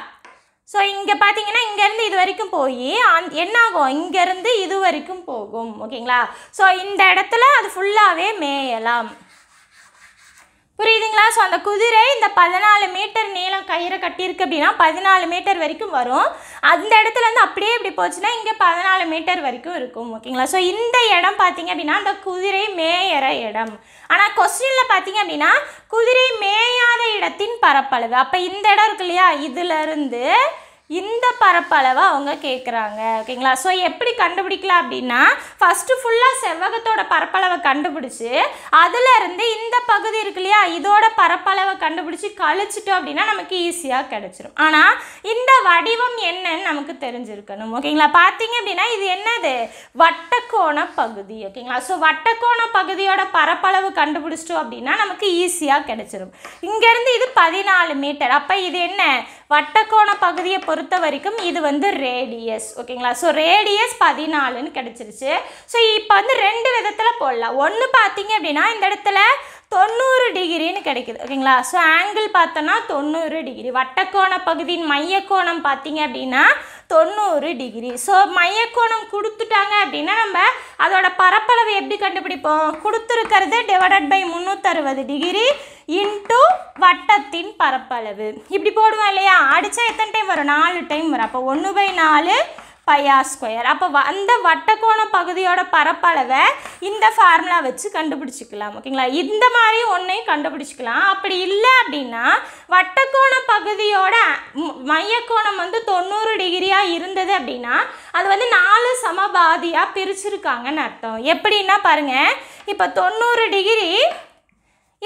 ஸோ இங்கே பார்த்தீங்கன்னா இங்கேருந்து இது வரைக்கும் போய் அந் என்னாகும் இங்கேருந்து இது வரைக்கும் போகும் ஓகேங்களா ஸோ இந்த இடத்துல அது ஃபுல்லாகவே மேயலாம் புரியுதுங்களா ஸோ அந்த குதிரை இந்த பதினாலு மீட்டர் நீளம் கயிறை கட்டியிருக்கு அப்படின்னா பதினாலு மீட்டர் வரைக்கும் வரும் அந்த இடத்துலேருந்து அப்படியே இப்படி போச்சுன்னா இங்கே பதினாலு மீட்டர் வரைக்கும் இருக்கும் ஓகேங்களா ஸோ இந்த இடம் பார்த்தீங்க அப்படின்னா அந்த குதிரை மேயற இடம் ஆனால் கொஸ்டினில் பார்த்தீங்க அப்படின்னா குதிரை மேயாத இடத்தின் பரப்பளவு அப்போ இந்த இடம் இருக்கு இல்லையா இதுலேருந்து இந்த பரப்பளவை அவங்க கேட்குறாங்க ஓகேங்களா ஸோ எப்படி கண்டுபிடிக்கலாம் அப்படின்னா ஃபஸ்ட்டு ஃபுல்லாக செவ்வகத்தோட பரப்பளவை கண்டுபிடிச்சி இருந்து இந்த பகுதி இருக்கு இல்லையா இதோட பரப்பளவை கண்டுபிடிச்சி கழிச்சிட்டோம் அப்படின்னா நமக்கு ஈஸியாக கிடச்சிரும் ஆனால் இந்த வடிவம் என்னன்னு நமக்கு தெரிஞ்சிருக்கணும் ஓகேங்களா பார்த்தீங்க அப்படின்னா இது என்னது வட்டக்கோண பகுதி ஓகேங்களா ஸோ வட்டக்கோண பகுதியோட பரப்பளவு கண்டுபிடிச்சிட்டோம் அப்படின்னா நமக்கு ஈஸியாக கிடச்சிரும் இங்கேருந்து இது பதினாலு மீட்டர் அப்போ இது என்ன வட்டக்கோண பகுதியை பொறுத்த வரைக்கும் இது வந்து ரேடியஸ் ஓகேங்களா ஸோ ரேடியஸ் பதினாலுன்னு கிடச்சிருச்சு ஸோ இப்போ வந்து ரெண்டு விதத்தில் போடலாம் ஒன்று பார்த்தீங்க அப்படின்னா இந்த இடத்துல தொண்ணூறு டிகிரின்னு கிடைக்குது ஓகேங்களா ஸோ ஆங்கிள் பார்த்தோன்னா தொண்ணூறு டிகிரி வட்டக்கோண பகுதியின் மையக்கோணம் பார்த்தீங்க அப்படின்னா தொண்ணூறு டிகிரி ஸோ மையக்கோணம் கொடுத்துட்டாங்க அப்படின்னா நம்ம அதோட பரப்பளவு எப்படி கண்டுபிடிப்போம் கொடுத்துருக்கிறது டிவைடட் பை முந்நூற்றறுபது டிகிரி இன்ட்டு வட்டத்தின் பரப்பளவு இப்படி போடுவோம் இல்லையா அடித்தா எத்தனை டைம் வரும் நாலு டைம் வரும் அப்போ ஒன்று பை நாலு பையா ஸ்கொயர் அப்போ அந்த வட்டக்கோண பகுதியோட பரப்பளவை இந்த ஃபார்முலா வச்சு கண்டுபிடிச்சிக்கலாம் ஓகேங்களா இந்த மாதிரி ஒன்றையும் கண்டுபிடிச்சிக்கலாம் அப்படி இல்லை அப்படின்னா வட்டக்கோண பகுதியோட மையக்கோணம் வந்து தொண்ணூறு டிகிரியாக இருந்தது அப்படின்னா அது வந்து நாலு சமபாதியாக பிரிச்சிருக்காங்கன்னு அர்த்தம் எப்படின்னா பாருங்கள் இப்போ தொண்ணூறு டிகிரி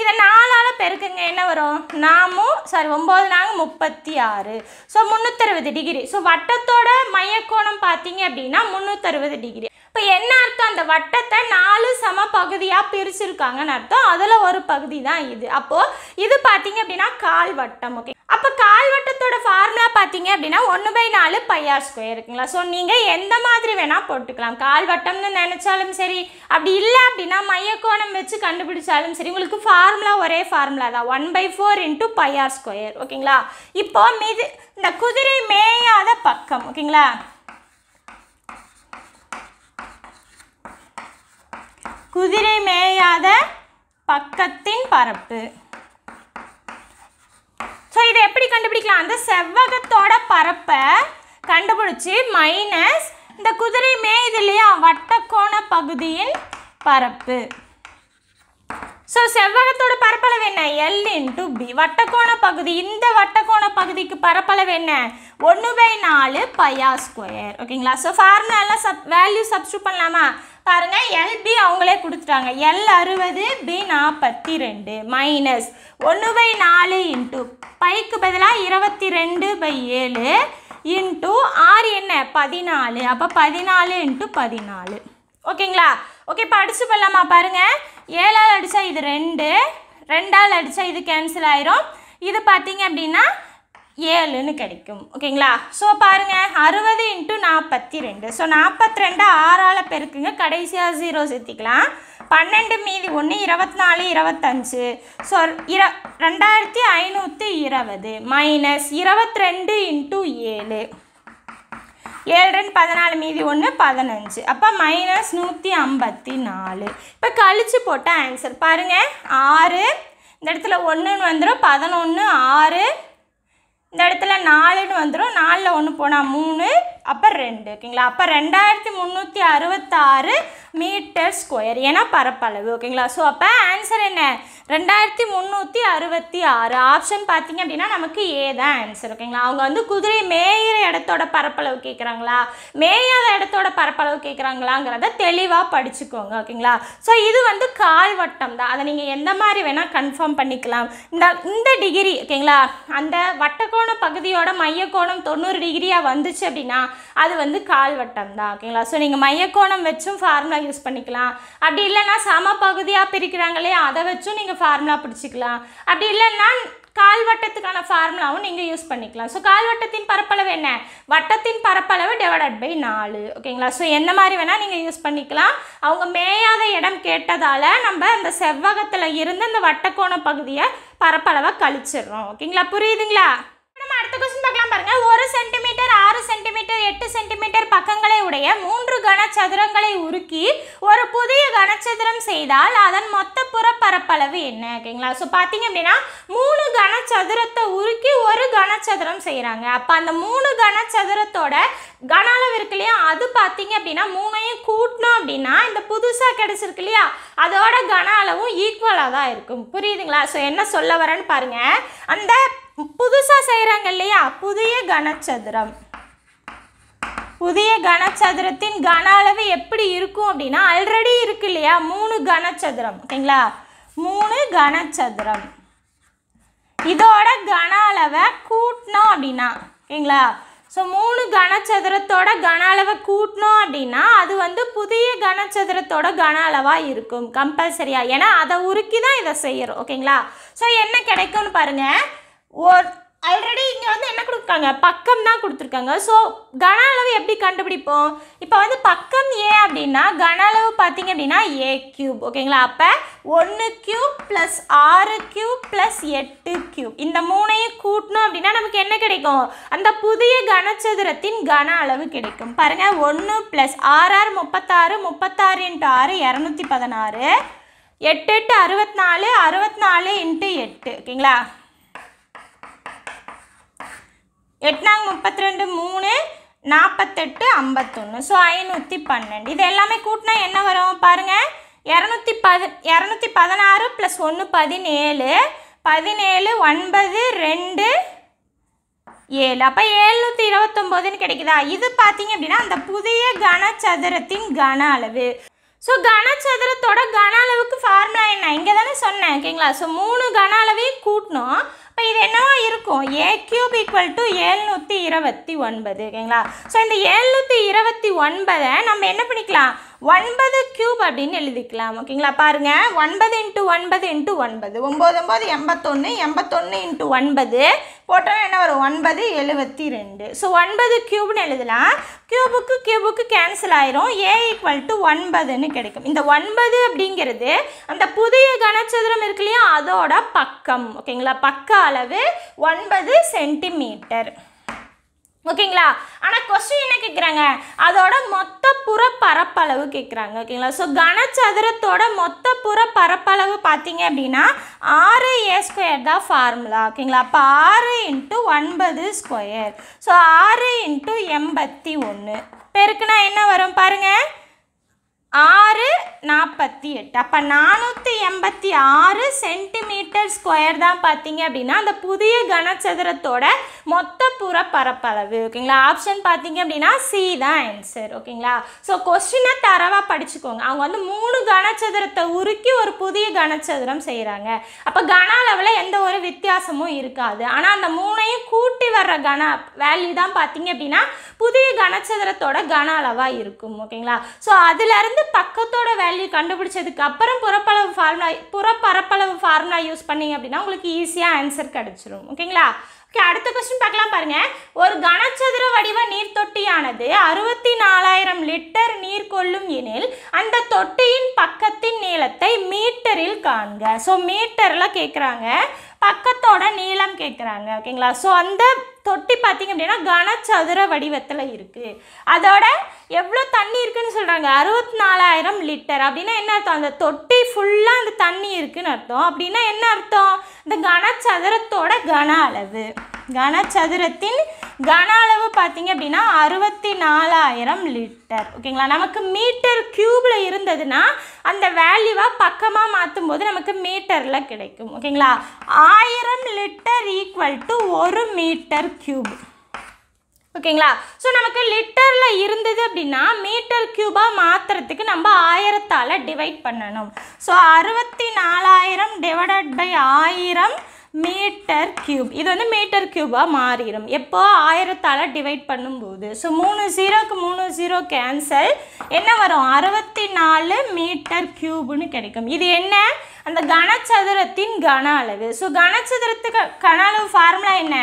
இதை நாலால் பெருக்குங்க என்ன வரும் நாமும் சாரி ஒம்பது நாங்கள் முப்பத்தி ஆறு ஸோ முந்நூற்றறுபது டிகிரி ஸோ வட்டத்தோட மையக்கோணம் பார்த்தீங்க அப்படின்னா முந்நூற்றறுபது டிகிரி இப்போ என்ன அர்த்தம் அந்த வட்டத்தை நாலு சம பகுதியாக பிரிச்சிருக்காங்கன்னு அர்த்தம் அதில் ஒரு பகுதி தான் இது அப்போது இது பார்த்தீங்க அப்படின்னா கால் வட்டம் ஓகே அப்போ கால் வட்டத்தோட ஃபார்முலா பார்த்தீங்க அப்படின்னா ஒன்று பை நாலு பையார் ஸ்கொயர் இருக்குங்களா ஸோ நீங்கள் எந்த மாதிரி வேணால் போட்டுக்கலாம் கால் வட்டம்னு நினச்சாலும் சரி அப்படி இல்லை அப்படின்னா மையக்கோணம் வச்சு கண்டுபிடிச்சாலும் சரி உங்களுக்கு ஃபார்முலா ஒரே ஃபார்முலா தான் one by four into pi r square ஓகேங்களா இப்போது மிது இந்த குதிரை மேயாத பக்கம் ஓகேங்களா குதிரை மேயாத பக்கத்தின் பரப்பு ஸோ இதை எப்படி கண்டுபிடிக்கலாம் அந்த செவ்வகத்தோட பரப்பை கண்டுபிடிச்சி மைனஸ் இந்த குதிரை மேயுது இல்லையா வட்டக்கோண பகுதியின் பரப்பு ஸோ செவ்வகத்தோட பரப்பளவு என்ன எல் இன்ட்டு பி வட்டக்கோண பகுதி இந்த வட்டக்கோண பகுதிக்கு பரப்பளவு என்ன ஒன்று பை நாலு பையா ஸ்கொயர் ஓகேங்களா ஸோ ஃபார்முலாலாம் சப் வேல்யூ சப்ஸ்டியூட் பண்ணலாமா பாருங்கள் எல்பி அவங்களே கொடுத்துட்டாங்க எல் அறுபது பி நாற்பத்தி ரெண்டு மைனஸ் ஒன்று பை நாலு இன்ட்டு பைக்கு பதிலாக இருபத்தி ரெண்டு பை ஏழு இன்ட்டு ஆறு என்ன பதினாலு அப்போ பதினாலு இன்ட்டு பதினாலு ஓகேங்களா ஓகே படிச்சு பண்ணலாமா பாருங்கள் ஏழால் அடித்தா இது ரெண்டு ரெண்டால் அடித்தா இது கேன்சல் ஆயிரும் இது பார்த்தீங்க அப்படின்னா ஏழுன்னு கிடைக்கும் ஓகேங்களா ஸோ பாருங்கள் அறுபது இன்ட்டு நாற்பத்தி ரெண்டு ஸோ நாற்பத்தி ரெண்டு ஆறால் பெருக்குங்க கடைசியாக ஜீரோ சேர்த்திக்கலாம் பன்னெண்டு மீதி ஒன்று இருபத்தி நாலு இருபத்தஞ்சு ஸோ இர ரெண்டாயிரத்தி ஐநூற்றி இருபது மைனஸ் இருபத்தி ரெண்டு இன்ட்டு ஏழு ஏழு ரெண்டு பதினாலு மீதி ஒன்று பதினஞ்சு அப்போ மைனஸ் நூற்றி ஐம்பத்தி நாலு இப்போ கழித்து போட்டால் ஆன்சர் பாருங்கள் ஆறு இந்த இடத்துல ஒன்றுன்னு வந்துடும் பதினொன்று ஆறு இந்த இடத்துல நாலுன்னு வந்துடும் நாலில் ஒன்று போனால் மூணு அப்போ ரெண்டு ஓகேங்களா அப்போ ரெண்டாயிரத்தி முந்நூற்றி அறுபத்தாறு மீட்டர் ஸ்கொயர் ஏன்னா பரப்பளவு ஓகேங்களா ஸோ அப்போ ஆன்சர் என்ன ரெண்டாயிரத்தி முந்நூற்றி அறுபத்தி ஆறு ஆப்ஷன் பார்த்தீங்க அப்படின்னா நமக்கு ஏ தான் ஆன்சர் ஓகேங்களா அவங்க வந்து குதிரை மேயிற இடத்தோட பரப்பளவு கேட்குறாங்களா மேயாத இடத்தோட பரப்பளவு கேட்குறாங்களாங்கிறத தெளிவாக படிச்சுக்கோங்க ஓகேங்களா ஸோ இது வந்து கால்வட்டம் தான் அதை நீங்கள் எந்த மாதிரி வேணால் கன்ஃபார்ம் பண்ணிக்கலாம் இந்த இந்த டிகிரி ஓகேங்களா அந்த வட்டக்கோண பகுதியோட மையக்கோணம் தொண்ணூறு டிகிரியாக வந்துச்சு அப்படின்னா அது வந்து கால்வட்டம் தான் ஓகேங்களா ஸோ நீங்கள் மையக்கோணம் வச்சும் ஃபார்முலா யூஸ் பண்ணிக்கலாம் அப்படி இல்லைன்னா சம பகுதியாக பிரிக்கிறாங்க இல்லையா அதை வச்சும் நீங்கள் ஃபார்முலா பிடிச்சிக்கலாம் அப்படி இல்லைன்னா கால்வட்டத்துக்கான ஃபார்முலாவும் நீங்கள் யூஸ் பண்ணிக்கலாம் ஸோ கால்வட்டத்தின் பரப்பளவு என்ன வட்டத்தின் பரப்பளவு டிவைடட் பை நாலு ஓகேங்களா ஸோ எந்த மாதிரி வேணால் நீங்கள் யூஸ் பண்ணிக்கலாம் அவங்க மேயாத இடம் கேட்டதால் நம்ம அந்த செவ்வகத்தில் இருந்து அந்த வட்டக்கோண பகுதியை பரப்பளவை கழிச்சிடுறோம் ஓகேங்களா புரியுதுங்களா அடுத்த கொஸ்டின் பார்க்கலாம் பாருங்க ஒரு சென்டிமீட்டர் ஆறு சென்டிமீட்டர் எட்டு சென்டிமீட்டர் பக்கங்களை உடைய மூன்று கனச்சதுரங்களை உருக்கி ஒரு புதிய கனச்சதுரம் செய்தால் அதன் மொத்த புறப்பரப்பளவு என்ன ஓகேங்களா ஸோ பார்த்தீங்க அப்படின்னா மூணு கனச்சதுரத்தை உருக்கி ஒரு கனச்சதுரம் செய்கிறாங்க அப்போ அந்த மூணு கனச்சதுரத்தோட கன அளவு இருக்கு இல்லையா அது பார்த்தீங்க அப்படின்னா மூணையும் கூட்டினோம் அப்படின்னா இந்த புதுசாக கிடச்சிருக்கு இல்லையா அதோட கன அளவும் ஈக்குவலாக தான் இருக்கும் புரியுதுங்களா ஸோ என்ன சொல்ல வரேன்னு பாருங்கள் அந்த புதுசாக செய்கிறாங்க இல்லையா புதிய கனச்சதுரம் புதிய கனச்சதுரத்தின் கன அளவு எப்படி இருக்கும் அப்படின்னா ஆல்ரெடி இருக்கு இல்லையா மூணு கனச்சதுரம் ஓகேங்களா மூணு கனச்சதுரம் இதோட கன அளவை கூட்டினோம் அப்படின்னா ஓகேங்களா ஸோ மூணு கனச்சதுரத்தோட கன அளவை கூட்டினோம் அப்படின்னா அது வந்து புதிய கனச்சதுரத்தோட கன அளவாக இருக்கும் கம்பல்சரியாக ஏன்னா அதை உருக்கி தான் இதை செய்கிறோம் ஓகேங்களா ஸோ என்ன கிடைக்கும்னு பாருங்கள் ஓர் ஆல்ரெடி இங்கே வந்து என்ன கொடுத்துருக்காங்க பக்கம் தான் கொடுத்துருக்காங்க ஸோ கன அளவு எப்படி கண்டுபிடிப்போம் இப்போ வந்து பக்கம் ஏ அப்படின்னா கன அளவு பார்த்தீங்க அப்படின்னா ஏ க்யூப் ஓகேங்களா அப்போ ஒன்று க்யூப் ப்ளஸ் ஆறு க்யூப் ப்ளஸ் எட்டு க்யூப் இந்த மூணையும் கூட்டணும் அப்படின்னா நமக்கு என்ன கிடைக்கும் அந்த புதிய கனச்சதுரத்தின் கன அளவு கிடைக்கும் பாருங்கள் ஒன்று ப்ளஸ் ஆறு ஆறு முப்பத்தாறு முப்பத்தாறு இன்ட்டு ஆறு இரநூத்தி பதினாறு எட்டு எட்டு அறுபத்தி நாலு அறுபத்தி நாலு இன்ட்டு எட்டு ஓகேங்களா எட்நாங்க முப்பத்தி ரெண்டு மூணு நாற்பத்தெட்டு ஐம்பத்தொன்று ஸோ ஐநூற்றி பன்னெண்டு இது எல்லாமே கூட்டினா என்ன வரும் பாருங்கள் இரநூத்தி பதி இரநூத்தி பதினாறு ப்ளஸ் ஒன்று பதினேழு பதினேழு ஒன்பது ரெண்டு ஏழு அப்போ ஏழ்நூற்றி இருபத்தொம்போதுன்னு கிடைக்குதா இது பார்த்தீங்க அப்படின்னா அந்த புதிய கனச்சதுரத்தின் கன அளவு ஸோ கனச்சதுரத்தோட கன அளவுக்கு ஃபார்முலா என்ன இங்கே தானே சொன்னேன் ஓகேங்களா ஸோ மூணு கன அளவையும் கூட்டினோம் இப்போ இது என்னவா இருக்கும் ஏ கியூப் ஈக்குவல் டு ஏழ்நூற்றி இருபத்தி ஒன்பது ஓகேங்களா ஸோ இந்த ஏழ்நூற்றி இருபத்தி ஒன்பதை நம்ம என்ன பண்ணிக்கலாம் ஒன்பது க்யூப் அப்படின்னு எழுதிக்கலாம் ஓகேங்களா பாருங்கள் ஒன்பது இன்ட்டு ஒன்பது இன்ட்டு ஒன்பது ஒம்பது ஒம்பது எண்பத்தொன்று எண்பத்தொன்று இன்ட்டு ஒன்பது போட்டோம் என்ன வரும் ஒன்பது எழுபத்தி ரெண்டு ஸோ ஒன்பது க்யூப்னு எழுதலாம் க்யூபுக்கு க்யூபுக்கு கேன்சல் ஆயிரும் ஏ ஈக்குவல் டு ஒன்பதுன்னு கிடைக்கும் இந்த ஒன்பது அப்படிங்கிறது அந்த புதிய கனச்சதுரம் இருக்கு இல்லையா அதோட பக்கம் ஓகேங்களா பக்க அளவு ஒன்பது சென்டிமீட்டர் ஓகேங்களா ஆனால் கொஸ்டின் என்ன கேட்குறாங்க அதோட மொத்த புற பரப்பளவு கேட்குறாங்க ஓகேங்களா ஸோ கனச்சதுரத்தோட மொத்த புற பரப்பளவு பார்த்தீங்க அப்படின்னா ஆறு ஏ ஸ்கொயர் தான் ஃபார்முலா ஓகேங்களா அப்போ ஆறு இன்ட்டு ஒன்பது ஸ்கொயர் ஸோ ஆறு இன்ட்டு எண்பத்தி ஒன்று பெருக்குனா என்ன வரும் பாருங்கள் ஆறு நாற்பத்தி எட்டு அப்போ நானூற்றி எண்பத்தி ஆறு சென்டிமீட்டர் ஸ்கொயர் தான் பார்த்தீங்க அப்படின்னா அந்த புதிய கனச்சதுரத்தோட மொத்த புற பரப்பளவு ஓகேங்களா ஆப்ஷன் பார்த்தீங்க அப்படின்னா சி தான் ஆன்சர் ஓகேங்களா ஸோ கொஸ்டினை தரவாக படிச்சுக்கோங்க அவங்க வந்து மூணு கனச்சதுரத்தை உருக்கி ஒரு புதிய கனச்சதுரம் செய்கிறாங்க அப்போ கன அளவில் எந்த ஒரு வித்தியாசமும் இருக்காது ஆனால் அந்த மூணையும் கூட்டி வர்ற கன வேல்யூ தான் பார்த்தீங்க அப்படின்னா புதிய கனச்சதுரத்தோட கன அளவாக இருக்கும் ஓகேங்களா ஸோ அதுலேருந்து பக்கத்தோட வேல்யூ கண்டுபிடிச்சதுக்கு அப்புறம் புறப்பளவு ஃபார்முலா புறப்பரப்பளவு ஃபார்முலா யூஸ் பண்ணிங்க அப்படின்னா உங்களுக்கு ஈஸியாக ஆன்சர் கிடச்சிரும் ஓகேங்களா ஓகே அடுத்த கொஸ்டின் பார்க்கலாம் பாருங்கள் ஒரு கனச்சதுர வடிவ நீர் தொட்டியானது அறுபத்தி நாலாயிரம் லிட்டர் நீர் கொள்ளும் எனில் அந்த தொட்டியின் பக்கத்தின் நீளத்தை மீட்டரில் காண்க ஸோ மீட்டரில் கேட்குறாங்க பக்கத்தோட நீளம் கேட்குறாங்க ஓகேங்களா ஸோ அந்த தொட்டி பார்த்திங்க அப்படின்னா கனச்சதுர வடிவத்தில் இருக்குது அதோட எவ்வளோ தண்ணி இருக்குதுன்னு சொல்கிறாங்க அறுபத்தி நாலாயிரம் லிட்டர் அப்படின்னா என்ன அர்த்தம் அந்த தொட்டி ஃபுல்லாக அந்த தண்ணி இருக்குதுன்னு அர்த்தம் அப்படின்னா என்ன அர்த்தம் இந்த கனச்சதுரத்தோட கன அளவு கனச்சதுரத்தின் கன அளவு பார்த்திங்க அப்படின்னா அறுபத்தி நாலாயிரம் லிட்டர் ஓகேங்களா நமக்கு மீட்டர் க்யூபில் இருந்ததுன்னா அந்த வேல்யூவாக பக்கமாக மாற்றும் போது நமக்கு மீட்டரில் கிடைக்கும் ஓகேங்களா ஆயிரம் லிட்டர் ஈக்குவல் டு ஒரு மீட்டர் க்யூப் ஓகேங்களா ஸோ நமக்கு லிட்டரில் இருந்தது அப்படின்னா மீட்டர் கியூபாக மாற்றுறதுக்கு நம்ம ஆயிரத்தால் டிவைட் பண்ணணும் ஸோ அறுபத்தி நாலாயிரம் டிவைடட் பை ஆயிரம் மீட்டர் கியூப் இது வந்து மீட்டர் கியூபாக மாறிடும் எப்போ ஆயிரத்தால் டிவைட் பண்ணும்போது ஸோ மூணு ஜீரோக்கு மூணு ஜீரோ கேன்சல் என்ன வரும் அறுபத்தி நாலு மீட்டர் கியூப்னு கிடைக்கும் இது என்ன அந்த கனச்சதுரத்தின் கன அளவு ஸோ கனச்சதுரத்துக்கு கன அளவு ஃபார்முலா என்ன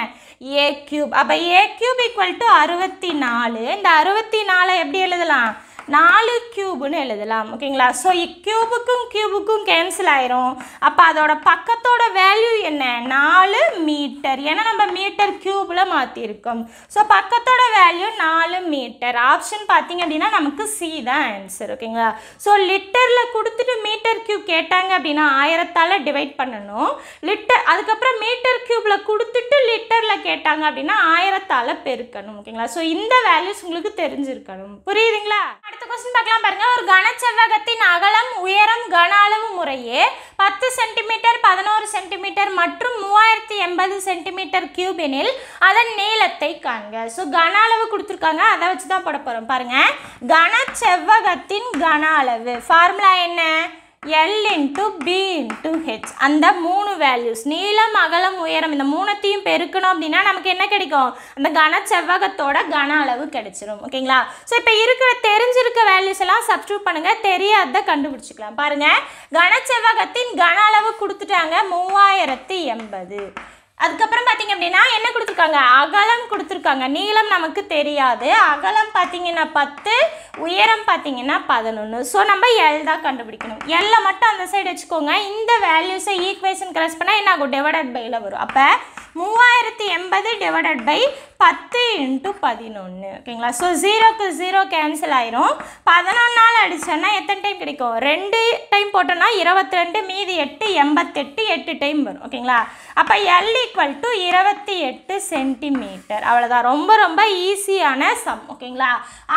ஏ கியூப் அப்போ ஏ கியூப் ஈக்குவல் டு அறுபத்தி நாலு இந்த அறுபத்தி நாலை எப்படி எழுதலாம் நாலு கியூபுன்னு எழுதலாம் ஓகேங்களா ஸோ கியூபுக்கும் கியூபுக்கும் கேன்சல் ஆயிரும் அப்போ அதோட பக்கத்தோட வேல்யூ என்ன நாலு மீட்டர் ஏன்னா நம்ம மீட்டர் கியூப் போல் மாற்றிருக்கோம் ஸோ பக்கத்தோட வேல்யூ நாலு மீட்டர் ஆப்ஷன் பார்த்தீங்க அப்படின்னா நமக்கு சி தான் ஆன்சர் ஓகேங்களா ஸோ லிட்டரில் கொடுத்துட்டு மீட்டர் கியூப் கேட்டாங்க அப்படின்னா ஆயிரத்தால் டிவைட் பண்ணணும் லிட்டர் அதுக்கப்புறம் மீட்டர் கியூப்பில் கொடுத்துட்டு லிட்டரில் கேட்டாங்க அப்படின்னா ஆயிரத்தால் பெருக்கணும் ஓகேங்களா ஸோ இந்த வேல்யூஸ் உங்களுக்கு தெரிஞ்சிருக்கணும் புரியுதுங்களா அடுத்த கொஸ்டின் பார்க்கலாம் பாருங்க ஒரு கன செவ்வகத்தின் அகலம் உயரம் கன அளவு முறையே பத்து சென்டிமீட்டர் பதினோரு சென்டிமீட்டர் மற்றும் மூவாயிரத்தி எண்பது சென்டிமீட்டர் கியூப் எனில் அதன் நீளத்தை காண்க ஸோ கன அளவு கொடுத்துருக்காங்க அதை வச்சு தான் போட போகிறோம் பாருங்கள் கன செவ்வகத்தின் கன அளவு ஃபார்முலா என்ன l into b into h அந்த மூணு வேல்யூஸ் நீளம் அகலம் உயரம் இந்த மூணத்தையும் பெருக்கணும் அப்படின்னா நமக்கு என்ன கிடைக்கும் அந்த கன செவ்வகத்தோட கன அளவு கிடைச்சிரும் ஓகேங்களா ஸோ இப்போ இருக்கிற தெரிஞ்சிருக்க வேல்யூஸ் எல்லாம் சப்ஸ்டியூட் பண்ணுங்கள் தெரியாத கண்டுபிடிச்சிக்கலாம் பாருங்கள் கன செவ்வகத்தின் கன அளவு கொடுத்துட்டாங்க மூவாயிரத்தி எண்பது அதுக்கப்புறம் பார்த்தீங்க அப்படின்னா என்ன கொடுத்துருக்காங்க அகலம் கொடுத்துருக்காங்க நீளம் நமக்கு தெரியாது அகலம் பார்த்திங்கன்னா பத்து உயரம் பார்த்திங்கன்னா பதினொன்று ஸோ நம்ம எல் தான் கண்டுபிடிக்கணும் எல்லை மட்டும் அந்த சைடு வச்சுக்கோங்க இந்த வேல்யூஸை ஈக்குவேஷன் கிராஸ் பண்ணால் என்ன ஆகும் டிவைடட் பையில் வரும் அப்போ மூவாயிரத்தி எண்பது டிவைடட் பை பத்து இன்ட்டு பதினொன்று ஓகேங்களா ஸோ ஜீரோக்கு ஜீரோ கேன்சல் ஆயிரும் பதினொன்னால் அடித்தோன்னா எத்தனை டைம் கிடைக்கும் ரெண்டு டைம் போட்டோன்னா இருபத்தி ரெண்டு மீதி எட்டு எண்பத்தெட்டு எட்டு டைம் வரும் ஓகேங்களா அப்போ எல் ஈக்குவல் டு இருபத்தி எட்டு சென்டிமீட்டர் அவ்வளோதான் ரொம்ப ரொம்ப ஈஸியான சம் ஓகேங்களா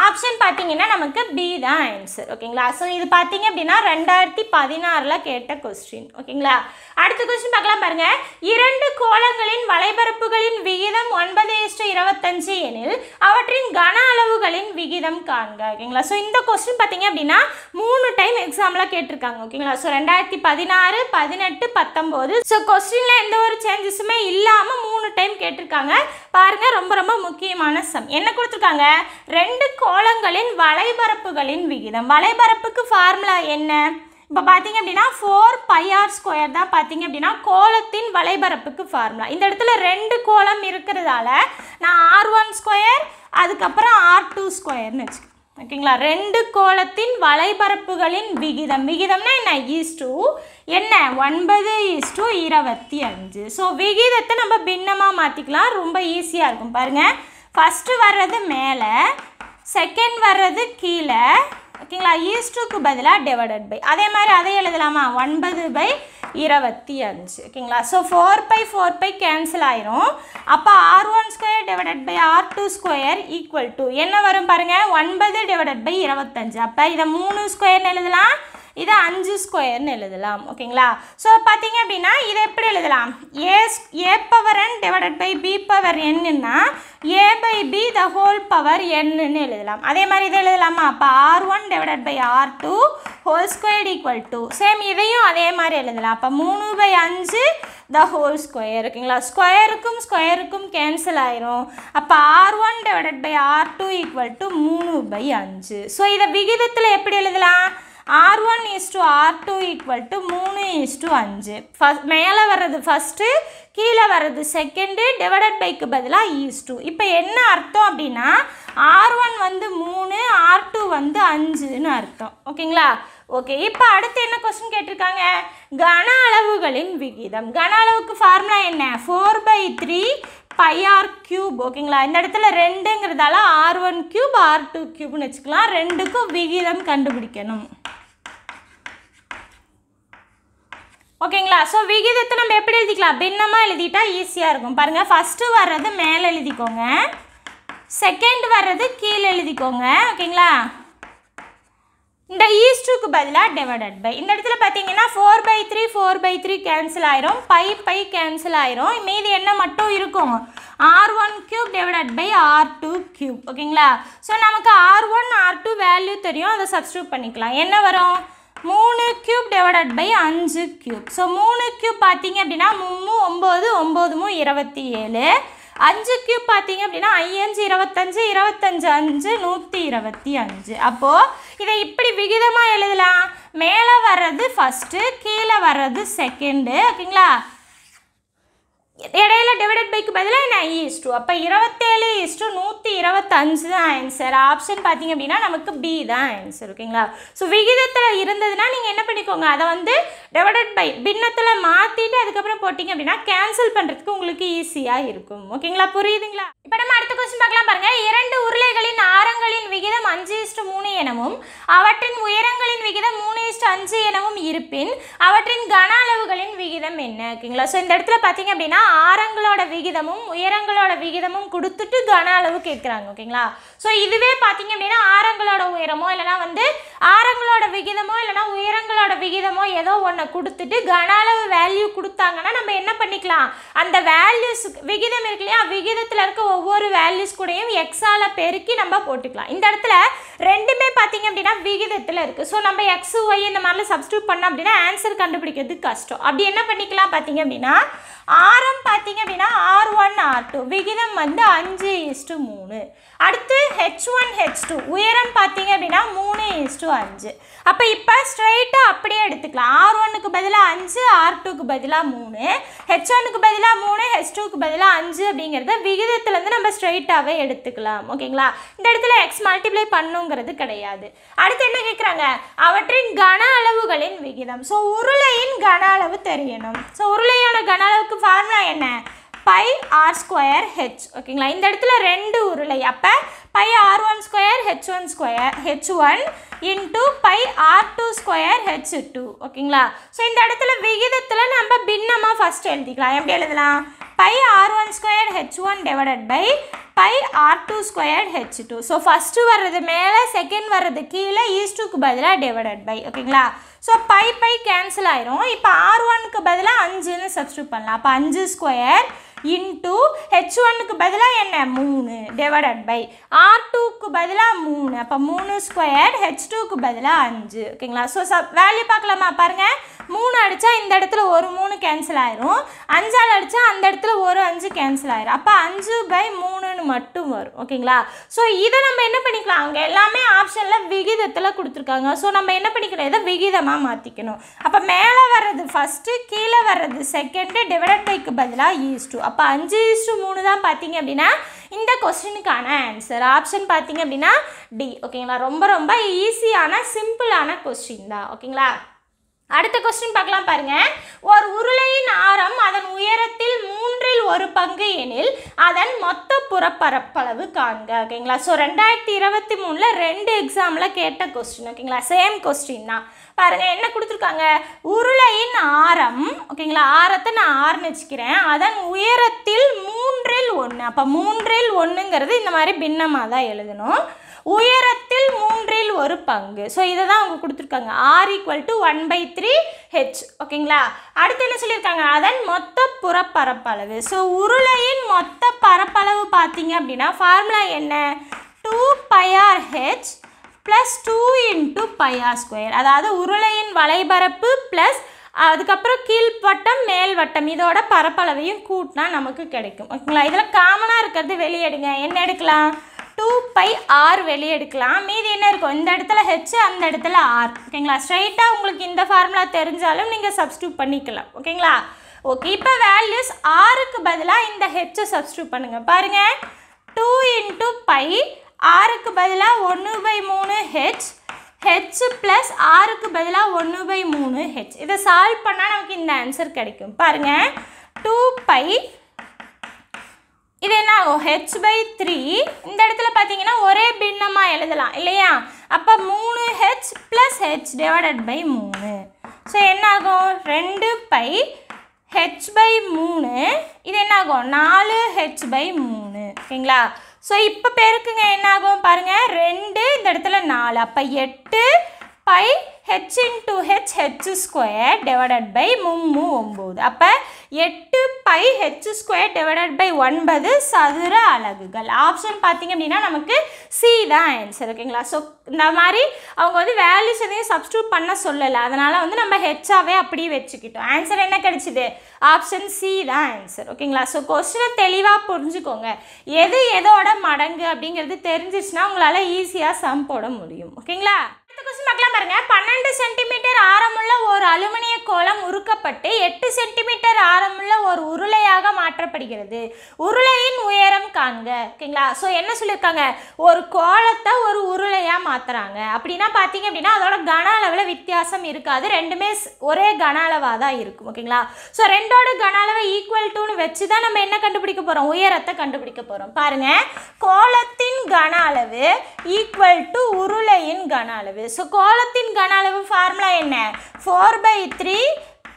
ஆப்ஷன் பார்த்தீங்கன்னா நமக்கு பி தான் ஆன்சர் ஓகேங்களா ஸோ இது பார்த்தீங்க அப்படின்னா ரெண்டாயிரத்தி பதினாறில் கேட்ட கொஸ்டின் ஓகேங்களா அடுத்த கொஸ்டின் பார்க்கலாம் பாருங்கள் இரண்டு கோலங்களின் வலைபரப்புகளின் விகிதம் ஒன்பது இஷ்ட இருபத்தஞ்சு எனில் அவற்றின் கன அளவுகளின் விகிதம் காண்க ஓகேங்களா ஸோ இந்த கொஸ்டின் பார்த்தீங்க அப்படின்னா மூணு டைம் எக்ஸாமில் கேட்டிருக்காங்க ஓகேங்களா ஸோ ரெண்டாயிரத்தி பதினாறு பதினெட்டு பத்தொம்போது ஸோ கொஸ்டினில் எந்த ஒரு சேஞ்சஸுமே இல்லாமல் மூணு டைம் கேட்டிருக்காங்க பாருங்கள் ரொம்ப ரொம்ப முக்கியமான சம் என்ன கொடுத்துருக்காங்க ரெண்டு கோலங்களின் வலைபரப்புகளின் விகிதம் வலைபரப்புக்கு ஃபார்முலா என்ன இப்போ பார்த்தீங்க அப்படின்னா ஃபோர் பைஆர் ஸ்கொயர் தான் பார்த்தீங்க அப்படின்னா கோலத்தின் வலைபரப்புக்கு ஃபார்முலா இந்த இடத்துல ரெண்டு கோலம் இருக்கிறதால நான் ஆர் ஒன் ஸ்கொயர் அதுக்கப்புறம் ஆர் டூ ஸ்கொயர்னு வச்சுக்கேன் ஓகேங்களா ரெண்டு கோலத்தின் வலைபரப்புகளின் விகிதம் விகிதம்னா என்ன ஈஸ் டூ என்ன ஒன்பது ஈஸ் டூ இருபத்தி அஞ்சு ஸோ விகிதத்தை நம்ம பின்னமாக மாற்றிக்கலாம் ரொம்ப ஈஸியாக இருக்கும் பாருங்கள் ஃபஸ்ட்டு வர்றது மேலே செகண்ட் வர்றது கீழே ஓகேங்களா ஈஸ்டுக்கு பதிலாக டிவைடட் பை அதே மாதிரி அதை எழுதலாமா ஒன்பது பை இருபத்தி அஞ்சு ஓகேங்களா so four pi four pi cancel ஆயிரும் அப்போ r one square divided by r two square equal to என்ன வரும் பாருங்கள் ஒன்பது டிவைடட் பை இருபத்தஞ்சு அப்போ இதை மூணு ஸ்கொயர்னு எழுதலாம் இதை அஞ்சு ஸ்கொயர்னு எழுதலாம் ஓகேங்களா ஸோ பார்த்தீங்க அப்படின்னா இதை எப்படி எழுதலாம் a a power n divided by b power என்னன்னா a by b the whole power என்னன்னு எழுதலாம் அதே மாதிரி இதை எழுதலாமா அப்போ r one divided by r two whole square equal to same இதையும் அதே மாதிரி எழுதலாம் அப்போ மூணு பை அஞ்சு த ஹோல் ஸ்கொயர் ஓகேங்களா ஸ்கொயருக்கும் ஸ்கொயருக்கும் கேன்சல் ஆயிரும் அப்போ r one divided by r two equal to மூணு பை அஞ்சு ஸோ இதை விகிதத்தில் எப்படி எழுதலாம் r one is to r two equal to மூணு இஸ் டு அஞ்சு ஃபஸ்ட் மேலே வர்றது ஃபஸ்ட்டு கீழே வர்றது செகண்டு டிவைடட் பைக்கு பதிலாக ஈஸ் டூ இப்போ என்ன அர்த்தம் அப்படின்னா ஆர் ஒன் வந்து மூணு ஆர் டூ வந்து அஞ்சுன்னு அர்த்தம் ஓகேங்களா ஓகே இப்போ அடுத்து என்ன கொஸ்டின் கேட்டிருக்காங்க கன அளவுகளின் விகிதம் கன அளவுக்கு ஃபார்முலா என்ன four by three pi r cube ஓகேங்களா இந்த இடத்துல ரெண்டுங்கிறதால r one cube r two க்யூப்னு வச்சுக்கலாம் ரெண்டுக்கும் விகிதம் கண்டுபிடிக்கணும் ஓகேங்களா ஸோ விகிதத்தை நம்ம எப்படி எழுதிக்கலாம் பின்னமாக எழுதிட்டா ஈஸியாக இருக்கும் பாருங்கள் ஃபஸ்ட்டு வர்றது மேலே எழுதிக்கோங்க செகண்ட் வர்றது கீழே எழுதிக்கோங்க ஓகேங்களா இந்த ஈஸ்டுக்கு பதிலாக டிவைடட் பை இந்த இடத்துல பார்த்தீங்கன்னா four by three four by three cancel ஆயிரும் பை பை கேன்சல் ஆயிரும் மீது என்ன மட்டும் இருக்கும் r one cube divided by r two cube ஓகேங்களா ஸோ நமக்கு r one r two value தெரியும் அதை சப்ஸ்டியூட் பண்ணிக்கலாம் என்ன வரும் மூணு கியூப் டிவைடட் பை அஞ்சு கியூப் ஸோ மூணு கியூப் பார்த்தீங்க அப்படின்னா மூணு ஒம்பது ஒம்பது மூ இருபத்தி ஏழு அஞ்சு கியூப் பார்த்தீங்க அப்படின்னா ஐயஞ்சு இருபத்தஞ்சு இருபத்தஞ்சு அஞ்சு நூற்றி இருபத்தி அஞ்சு அப்போது இதை இப்படி விகிதமாக எழுதலாம் மேலே வர்றது ஃபஸ்ட்டு கீழே வர்றது செகண்டு ஓகேங்களா இடையில டிவைடட் பைக்கு பதிலாக என்ன இ e இஸ் டூ அப்போ இருபத்தேழு இஸ் டூ நூற்றி இருபத்தஞ்சு தான் ஆன்சர் ஆப்ஷன் பார்த்தீங்க அப்படின்னா நமக்கு பி தான் ஆன்சர் ஓகேங்களா ஸோ விகிதத்தில் இருந்ததுன்னா நீங்கள் என்ன பண்ணிக்கோங்க அதை வந்து டிவைடட் பை பின்னத்தில் மாற்றிட்டு அதுக்கப்புறம் போட்டிங்க அப்படின்னா கேன்சல் பண்ணுறதுக்கு உங்களுக்கு ஈஸியாக இருக்கும் ஓகேங்களா புரியுதுங்களா இப்போ நம்ம அடுத்த கொஸ்டின் பார்க்கலாம் பாருங்கள் இரண்டு உருளைகளின் ஆரங்களின் விகிதம் அஞ்சு இஸ்டு மூணு எனவும் அவற்றின் உயரங்களின் விகிதம் மூணு இஸ்டு அஞ்சு எனவும் இருப்பின் அவற்றின் கன அளவுகளின் விகிதம் என்ன ஓகேங்களா ஸோ இந்த இடத்துல பார்த்தீங்க அப்படின்னா ஆரங்களோட விகிதமும் உயரங்களோட விகிதமும் கொடுத்துட்டு கன அளவு கேட்குறாங்க ஓகேங்களா ஸோ இதுவே பார்த்தீங்க அப்படின்னா ஆரங்களோட உயரமோ இல்லைனா வந்து ஆரங்களோட விகிதமோ இல்லைனா உயரங்களோட விகிதமோ ஏதோ ஒன்று கொடுத்துட்டு கன அளவு வேல்யூ கொடுத்தாங்கன்னா நம்ம என்ன பண்ணிக்கலாம் அந்த வேல்யூஸ் விகிதம் இருக்கு இல்லையா விகிதத்தில் இருக்க ஒவ்வொரு வேல்யூஸ் கூடயும் எக்ஸால் பெருக்கி நம்ம போட்டுக்கலாம் இந்த இடத்துல ரெண்டுமே பார்த்தீங்க அப்படின்னா விகிதத்தில் இருக்குது ஸோ நம்ம எக்ஸ் ஒய் இந்த மாதிரிலாம் சப்ஸ்டியூட் பண்ணோம் அப்படின்னா ஆன்சர் கண்டுபிடிக்கிறது கஷ்டம் அப்படி என்ன பண்ணிக்கலாம் பார்த்தீங்க அப்படின்னா ஆரம் பார்த்தீங்க அப்படின்னா ஆர் ஒன் ஆர் டூ விகிதம் வந்து அஞ்சு இஸ்டு மூணு அடுத்து ஹெச் ஒன் ஹெச் டூ உயரம் பார்த்தீங்க அப்படின்னா மூணு இஸ்டு அஞ்சு அப்போ இப்போ ஸ்ட்ரைட்டாக அப்படியே எடுத்துக்கலாம் ஆர் ஒன்னுக்கு பதிலாக அஞ்சு ஆர் டூக்கு பதிலாக மூணு ஹெச் ஒன்னுக்கு பதிலாக மூணு ஹெச் டூக்கு பதிலாக அஞ்சு அப்படிங்கிறத விகிதத்துலேருந்து நம்ம ஸ்ட்ரைட்டாகவே எடுத்துக்கலாம் ஓகேங்களா இந்த இடத்துல எக்ஸ் மல்டிப்ளை பண்ணுங்கிறது கிடையாது அடுத்து என்ன கேட்குறாங்க அவற்றின் கன அளவுகளின் விகிதம் ஸோ உருளையின் கன அளவு தெரியணும் ஸோ உருளையான கன அளவுக்கு ஃபார்முலா என்ன பை ஆர் ஸ்கொயர் ஹெச் ஓகேங்களா இந்த இடத்துல ரெண்டு உருளை அப்போ pi r one square h one square h one into pi r two square h two ஓகேங்களா ஸோ இந்த இடத்துல விகிதத்தில் நம்ம பின்னமாக ஃபஸ்ட் எழுதிக்கலாம் எப்படி எழுதலாம் pi r one square h one divided by pi r two square h two so first வர்றது மேலே செகண்ட் வர்றது கீழே ஈஸ்டுக்கு பதிலாக டிவைடட் பை ஓகேங்களா ஸோ பை பை கேன்சல் ஆயிரும் இப்போ ஆர் ஒனுக்கு பதிலாக அஞ்சுன்னு சப்ஸ்டியூட் பண்ணலாம் அப்போ அஞ்சு ஸ்கொயர் இன்ட்டு ஹெச் ஒன்னுக்கு பதிலாக என்ன மூணு டிவைடட் பை ஆர் டூக்கு பதிலாக மூணு அப்போ மூணு ஸ்கொயர் ஹெச் டூக்கு பதிலாக அஞ்சு ஓகேங்களா ஸோ சப் வேல்யூ பார்க்கலாமா பாருங்கள் மூணு அடித்தா இந்த இடத்துல ஒரு மூணு கேன்சல் ஆயிரும் அஞ்சால் அடித்தா அந்த இடத்துல ஒரு அஞ்சு கேன்சல் ஆயிரும் அப்போ அஞ்சு பை மூணுன்னு மட்டும் வரும் ஓகேங்களா ஸோ இதை நம்ம என்ன பண்ணிக்கலாம் அங்கே எல்லாமே ஆப்ஷனில் விகிதத்தில் கொடுத்துருக்காங்க ஸோ நம்ம என்ன பண்ணிக்கணும் இதை விகிதமாக மாற்றிக்கணும் அப்போ மேலே வர்றது ஃபஸ்ட்டு கீழே வர்றது செகண்டு டிவைடட் பைக்கு பதிலாக ஈஸ் டூ அப்போ அஞ்சு இஸ்டு மூணு தான் பார்த்தீங்க அப்படின்னா இந்த கொஸ்டினுக்கான ஆன்சர் ஆப்ஷன் பார்த்தீங்க அப்படின்னா டி ஓகேங்களா ரொம்ப ரொம்ப ஈஸியான சிம்பிளான கொஸ்டின் தான் ஓகேங்களா அடுத்த கொஸ்டின் பார்க்கலாம் பாருங்க ஒரு உருளையின் ஆரம் அதன் உயரத்தில் மூன்றில் ஒரு பங்கு எனில் அதன் மொத்த புறப்பரப்பளவு காண்க ஓகேங்களா ஸோ ரெண்டாயிரத்தி இருபத்தி மூணில் ரெண்டு எக்ஸாமில் கேட்ட கொஸ்டின் ஓகேங்களா சேம் கொஸ்டின் தான் பாருங்க என்ன கொடுத்துருக்காங்க உருளையின் ஆரம் ஓகேங்களா ஆரத்தை நான் வச்சுக்கிறேன் அதன் உயரத்தில் மூன்றில் ஒன்று அப்போ மூன்றில் ஒன்றுங்கிறது இந்த மாதிரி பின்னமாக தான் எழுதணும் உயரத்தில் மூன்றில் ஒரு பங்கு ஸோ இதை தான் அவங்க கொடுத்துருக்காங்க r equal to one by three h ஓகேங்களா அடுத்து என்ன சொல்லியிருக்காங்க அதன் மொத்த புறப்பரப்பளவு ஸோ உருளையின் மொத்த பரப்பளவு பார்த்தீங்க அப்படின்னா ஃபார்முலா என்ன two pi r h plus two into pi r square அதாவது உருளையின் வலைபரப்பு ப்ளஸ் அதுக்கப்புறம் கீழ்வட்டம் மேல் வட்டம் இதோட பரப்பளவையும் கூட்டினா நமக்கு கிடைக்கும் ஓகேங்களா இதில் காமனாக இருக்கிறது வெளியெடுங்க என்ன எடுக்கலாம் டூ பை ஆர் வெளியே எடுக்கலாம் மீதி என்ன இருக்கும் இந்த இடத்துல ஹெச் அந்த இடத்துல ஆர் ஓகேங்களா ஸ்ட்ரைட்டாக உங்களுக்கு இந்த ஃபார்முலா தெரிஞ்சாலும் நீங்கள் சப்ஸ்டியூட் பண்ணிக்கலாம் ஓகேங்களா ஓகே இப்போ வேல்யூஸ் ஆருக்கு பதிலாக இந்த ஹெச்சை சப்ஸ்டியூட் பண்ணுங்கள் பாருங்கள் டூ இன்ட்டு பை ஆருக்கு பதிலாக ஒன்று பை மூணு ஹெச் ஹெச் ப்ளஸ் ஆருக்கு பதிலாக ஒன்று பை மூணு ஹெச் இதை சால்வ் பண்ணால் நமக்கு இந்த ஆன்சர் கிடைக்கும் பாருங்கள் டூ பை இது என்ன ஆகும் ஹெச் பை த்ரீ இந்த இடத்துல பார்த்தீங்கன்னா ஒரே பின்னமாக எழுதலாம் இல்லையா அப்போ மூணு h plus h divided by மூணு ஸோ என்ன ஆகும் ரெண்டு பை ஹெச் பை மூணு இது என்ன ஆகும் நாலு ஹெச் பை மூணு ஓகேங்களா ஸோ இப்போ பேருக்குங்க என்ன ஆகும் பாருங்கள் ரெண்டு இந்த இடத்துல நாலு அப்போ எட்டு pi h into h H square divided by மும்மு ஒம்பது அப்போ எட்டு pi h square divided by ஒன்பது சதுர அலகுகள் ஆப்ஷன் பார்த்தீங்க அப்படின்னா நமக்கு சி தான் answer ஓகேங்களா ஸோ இந்த மாதிரி அவங்க வந்து values எதையும் substitute பண்ண சொல்லலை அதனால் வந்து நம்ம ஹெச்சாகவே அப்படியே வச்சுக்கிட்டோம் ஆன்சர் என்ன கடிச்சிது? ஆப்ஷன் சி தான் answer. ஓகேங்களா ஸோ கொஸ்டினை தெளிவாக புரிஞ்சுக்கோங்க எது எதோட மடங்கு அப்படிங்கிறது தெரிஞ்சிச்சுன்னா உங்களால் ஈஸியாக சம் போட முடியும் ஓகேங்களா கொஸ்டின் பன்னெண்டு சென்டிமீட்டர் ஆரமுள்ள ஒரு அலுமினிய கோலம் உருக்கப்பட்டு எட்டு சென்டிமீட்டர் ஆரமுள்ள ஒரு உருளையாக மாற்றப்படுகிறது உருளையின் உயரம் காண்க ஓகேங்களா ஸோ என்ன சொல்லியிருக்காங்க ஒரு கோலத்தை ஒரு உருளையாக மாற்றுறாங்க அப்படின்னா பார்த்தீங்க அப்படின்னா அதோட கன அளவில் வித்தியாசம் இருக்காது ரெண்டுமே ஒரே கன அளவாக தான் இருக்கும் ஓகேங்களா ஸோ ரெண்டோட கன அளவை ஈக்குவல் டுன்னு வச்சு தான் நம்ம என்ன கண்டுபிடிக்க போகிறோம் உயரத்தை கண்டுபிடிக்க போகிறோம் பாருங்கள் கோலத்தின் கன அளவு ஈக்குவல் டு உருளையின் கன அளவு ஸோ கோலத்தின் கன அளவு ஃபார்முலா என்ன four by three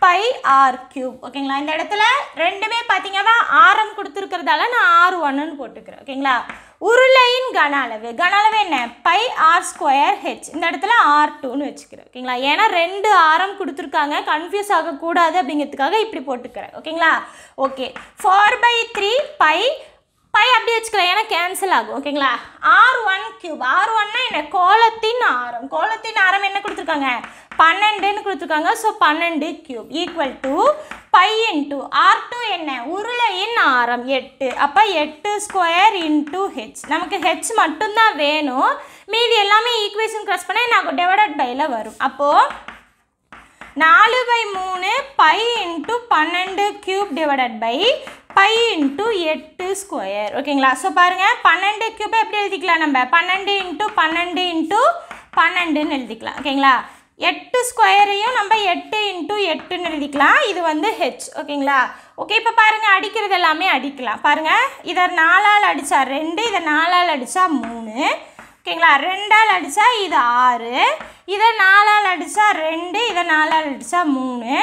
pi r cube ஓகேங்களா இந்த இடத்துல ரெண்டுமே பார்த்தீங்கன்னா ஆரம் கொடுத்துருக்கிறதால நான் ஆர் ஒன்றுன்னு போட்டுக்கிறேன் ஓகேங்களா உருளையின் கன அளவு கன அளவு என்ன பை ஆர் ஸ்கொயர் ஹெச் இந்த இடத்துல ஆர் டூன்னு வச்சுக்கிறேன் ஓகேங்களா ஏன்னா ரெண்டு ஆரம் கொடுத்துருக்காங்க கன்ஃபியூஸ் ஆகக்கூடாது அப்படிங்கிறதுக்காக இப்படி போட்டுக்கிறேன் ஓகேங்களா okay four by three pi pi அப்படி வச்சுக்கலாம் ஏன்னா கேன்சல் ஆகும் ஓகேங்களா ஆர் ஒன் கியூப் ஆர் ஒன்னா என்ன கோலத்தின் ஆரம் கோலத்தின் ஆரம் என்ன கொடுத்துருக்காங்க பன்னெண்டுன்னு கொடுத்துருக்காங்க ஸோ பன்னெண்டு cube equal to pi into r two என்ன உருளையின் ஆரம் எட்டு அப்போ எட்டு ஸ்கொயர் இன்டூ ஹெச் நமக்கு ஹெச் மட்டும்தான் வேணும் மீதி எல்லாமே ஈக்குவேஷன் க்ராஸ் பண்ணால் நான் டிவைடட் பையில் வரும் அப்போது நாலு பை மூணு பை இன்ட்டு பன்னெண்டு cube divided by pi into எட்டு ஸ்கொயர் ஓகேங்களா ஸோ பாருங்கள் பன்னெண்டு க்யூப்பை எப்படி எழுதிக்கலாம் நம்ம பன்னெண்டு இன்ட்டு பன்னெண்டு இன்ட்டு பன்னெண்டுன்னு எழுதிக்கலாம் ஓகேங்களா எட்டு ஸ்கொயரையும் நம்ம எட்டு இன்ட்டு எட்டுன்னு எழுதிக்கலாம் இது வந்து ஹெச் ஓகேங்களா ஓகே இப்போ பாருங்கள் அடிக்கிறது எல்லாமே அடிக்கலாம் பாருங்கள் இதை நாலால் அடித்தா ரெண்டு இதை நாலால் அடித்தா மூணு ஓகேங்களா ரெண்டால் அடித்தா இது ஆறு இதை நாலால் அடித்தா ரெண்டு இதை நாலால் அடித்தா மூணு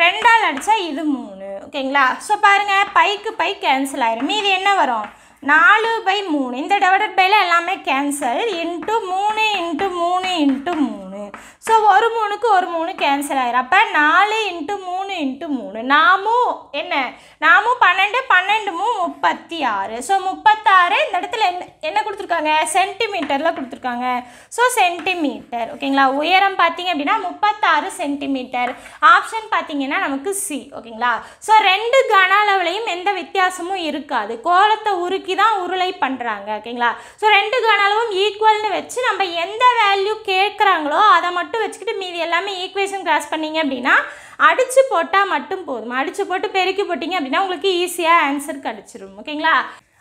ரெண்டால் அடித்தா இது மூணு ஓகேங்களா ஸோ பாருங்கள் பைக்கு பை கேன்சல் ஆயிரும் மீது என்ன வரும் நாலு பை மூணு இந்த டிவைடட் பையில் எல்லாமே கேன்சல் இன்ட்டு மூணு இன்ட்டு மூணு இன்ட்டு மூணு ஸோ ஒரு மூணுக்கு ஒரு மூணு கேன்சல் ஆகிடும் அப்போ நாலு இன்ட்டு மூணு இன்ட்டு மூணு நாமும் என்ன நாமும் பன்னெண்டு பன்னெண்டுமும் முப்பத்தி ஆறு ஸோ முப்பத்தாறு இந்த இடத்துல என்ன என்ன கொடுத்துருக்காங்க சென்டிமீட்டரில் கொடுத்துருக்காங்க ஸோ சென்டிமீட்டர் ஓகேங்களா உயரம் பார்த்தீங்க அப்படின்னா முப்பத்தாறு சென்டிமீட்டர் ஆப்ஷன் பார்த்தீங்கன்னா நமக்கு சி ஓகேங்களா ஸோ ரெண்டு கன அளவுலையும் எந்த வித்தியாசமும் இருக்காது கோலத்தை உருக்கி தூக்கி தான் உருளை பண்ணுறாங்க ஓகேங்களா ஸோ ரெண்டு கனளவும் ஈக்குவல்னு வச்சு நம்ம எந்த வேல்யூ கேட்குறாங்களோ அதை மட்டும் வச்சுக்கிட்டு மீதி எல்லாமே ஈக்குவேஷன் கிராஸ் பண்ணிங்க அப்படின்னா அடித்து போட்டால் மட்டும் போதும் அடித்து போட்டு பெருக்கி போட்டிங்க அப்படின்னா உங்களுக்கு ஈஸியாக ஆன்சர் கிடச்சிரும் ஓகேங்களா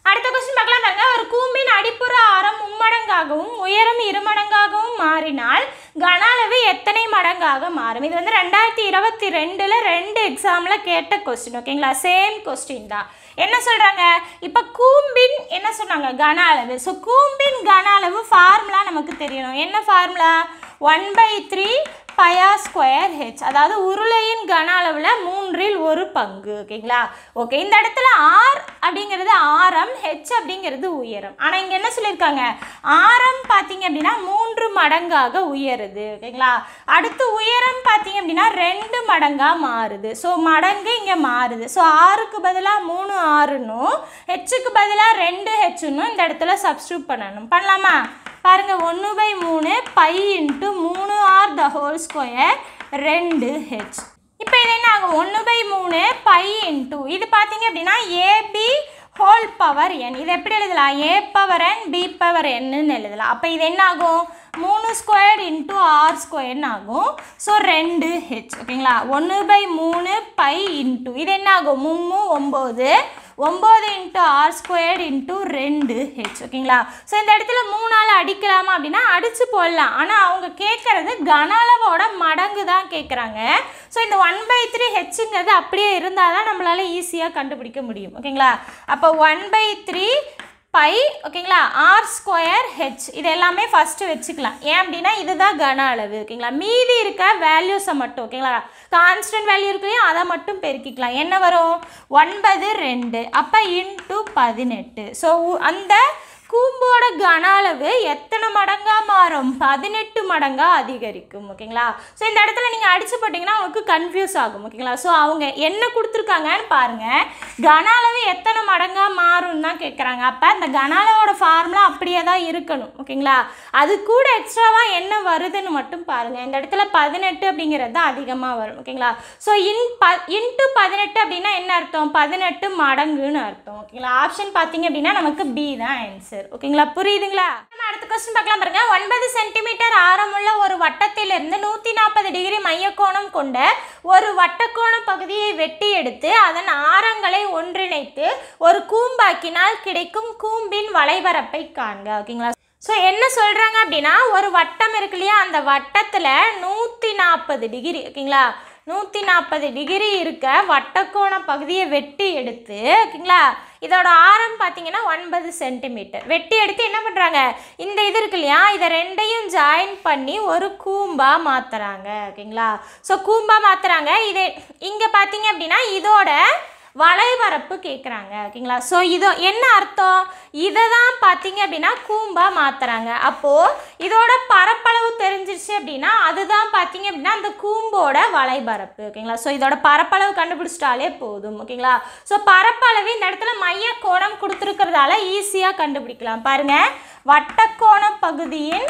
அடுத்த கொஸ்டின் பார்க்கலாம் பாருங்க ஒரு கூம்பின் அடிப்புற ஆரம் மும்மடங்காகவும் உயரம் இருமடங்காகவும் மாறினால் கன அளவு எத்தனை மடங்காக மாறும் இது வந்து ரெண்டாயிரத்தி இருபத்தி ரெண்டில் ரெண்டு எக்ஸாமில் கேட்ட கொஸ்டின் ஓகேங்களா சேம் கொஸ்டின் தான் என்ன சொல்கிறாங்க இப்போ கூம்பின் என்ன சொன்னாங்க கன அளவு ஸோ கூம்பின் கன அளவு ஃபார்முலா நமக்கு தெரியணும் என்ன formula one by three pi r square h அதாவது உருளையின் கன அளவில் மூன்றில் ஒரு பங்கு ஓகேங்களா ஓகே இந்த இடத்துல ஆர் அப்படிங்கிறது ஆரம் ஹெச் அப்படிங்கிறது உயரம் ஆனால் இங்கே என்ன சொல்லியிருக்காங்க ஆரம் பார்த்தீங்க அப்படின்னா மூன்று மடங்காக உயருது ஓகேங்களா அடுத்து உயரம் பார்த்தீங்க அப்படின்னா ரெண்டு மடங்காக மாறுது ஸோ மடங்கு இங்கே மாறுது ஸோ ஆறுக்கு பதிலாக மூணு ஆறுன்னும் ஹெச்சுக்கு பதிலாக ரெண்டு ஹெச்சுன்னும் இந்த இடத்துல சப்ஸ்டியூட் பண்ணணும் பண்ணலாமா பாருங்க ஒன்று பை மூணு பை இன்ட்டு மூணு ஆர் த ஹோல் ஸ்கொயர் ரெண்டு ஹெச் இப்போ இது என்ன ஆகும் ஒன்று பை மூணு பை இன்ட்டு இது பார்த்தீங்க அப்படின்னா ஏபி ஹோல் பவர் என் இது எப்படி எழுதலாம் a power n b power என்னு எழுதலாம் அப்போ இது என்ன ஆகும் மூணு ஸ்கொயர் இன்ட்டு ஆர் ஸ்கொயர்னு ஆகும் ஸோ ரெண்டு ஹெச் ஓகேங்களா ஒன்று பை மூணு பை இன்ட்டு இது என்ன ஆகும் மும்மு ஒம்பது ஒம்பது இன்ட்டு ஆர் ஸ்கொயர்டு இன்ட்டு ரெண்டு ஹெச் ஓகேங்களா ஸோ இந்த இடத்துல மூணால் அடிக்கலாமா அப்படின்னா அடித்து போடலாம் ஆனால் அவங்க கேட்குறது கன அளவோட மடங்கு தான் கேட்குறாங்க ஸோ இந்த ஒன் பை த்ரீ ஹெச்ங்கிறது அப்படியே இருந்தால் தான் நம்மளால் ஈஸியாக கண்டுபிடிக்க முடியும் ஓகேங்களா அப்போ ஒன் பை த்ரீ பை ஓகேங்களா ஆர் ஸ்கொயர் ஹெச் இது எல்லாமே ஃபஸ்ட்டு வச்சுக்கலாம் ஏன் அப்படின்னா இதுதான் கன அளவு ஓகேங்களா மீதி இருக்க வேல்யூஸை மட்டும் ஓகேங்களா கான்ஸ்டன்ட் வேல்யூ இருக்கு அதை மட்டும் பெருக்கிக்கலாம் என்ன வரும் ஒன்பது ரெண்டு அப்போ இன்ட்டு பதினெட்டு ஸோ அந்த கூம்போட கன அளவு எத்தனை மடங்காக மாறும் பதினெட்டு மடங்காக அதிகரிக்கும் ஓகேங்களா ஸோ இந்த இடத்துல நீங்கள் அடிச்சு போட்டிங்கன்னா உங்களுக்கு கன்ஃபியூஸ் ஆகும் ஓகேங்களா ஸோ அவங்க என்ன கொடுத்துருக்காங்கன்னு பாருங்கள் கன அளவு எத்தனை மடங்காக மாறும்னு தான் கேட்குறாங்க அப்போ அந்த கன அளவோட ஃபார்முலா அப்படியே தான் இருக்கணும் ஓகேங்களா அது கூட எக்ஸ்ட்ராவாக என்ன வருதுன்னு மட்டும் பாருங்கள் இந்த இடத்துல பதினெட்டு அப்படிங்கிறது தான் அதிகமாக வரும் ஓகேங்களா ஸோ இன் ப இன்ட்டு பதினெட்டு அப்படின்னா என்ன அர்த்தம் பதினெட்டு மடங்குன்னு அர்த்தம் ஓகேங்களா ஆப்ஷன் பார்த்தீங்க அப்படின்னா நமக்கு பி தான் ஆன்சர் ஆன்சர் ஓகேங்களா புரியுதுங்களா அடுத்த கொஸ்டின் பார்க்கலாம் பாருங்க ஒன்பது சென்டிமீட்டர் ஆரமுள்ள ஒரு வட்டத்திலிருந்து நூற்றி நாற்பது டிகிரி மையக்கோணம் கொண்ட ஒரு வட்டக்கோண பகுதியை வெட்டி எடுத்து அதன் ஆரங்களை ஒன்றிணைத்து ஒரு கூம்பாக்கினால் கிடைக்கும் கூம்பின் வளைவரப்பை காண்க ஓகேங்களா ஸோ என்ன சொல்கிறாங்க அப்படின்னா ஒரு வட்டம் இருக்கு இல்லையா அந்த வட்டத்தில் நூற்றி நாற்பது டிகிரி ஓகேங்களா நூற்றி நாற்பது டிகிரி இருக்க வட்டக்கோண பகுதியை வெட்டி எடுத்து ஓகேங்களா இதோட ஆரம் பார்த்தீங்கன்னா ஒன்பது சென்டிமீட்டர் வெட்டி எடுத்து என்ன பண்ணுறாங்க இந்த இது இருக்கு இல்லையா இதை ரெண்டையும் ஜாயின் பண்ணி ஒரு கூம்பாக மாற்றுறாங்க ஓகேங்களா ஸோ கூம்பாக மாற்றுறாங்க இது இங்கே பார்த்தீங்க அப்படின்னா இதோட வளைவரப்பு கேட்குறாங்க ஓகேங்களா ஸோ இதோ என்ன அர்த்தம் இதை தான் பார்த்தீங்க அப்படின்னா கூம்பாக மாற்றுறாங்க அப்போது இதோட பரப்பளவு தெரிஞ்சிருச்சு அப்படின்னா அதுதான் பார்த்தீங்க அப்படின்னா அந்த கூம்போட வளைபரப்பு ஓகேங்களா ஸோ இதோட பரப்பளவு கண்டுபிடிச்சிட்டாலே போதும் ஓகேங்களா ஸோ பரப்பளவு இந்த இடத்துல மைய கோணம் கொடுத்துருக்கிறதால ஈஸியாக கண்டுபிடிக்கலாம் பாருங்கள் வட்டக்கோண பகுதியின்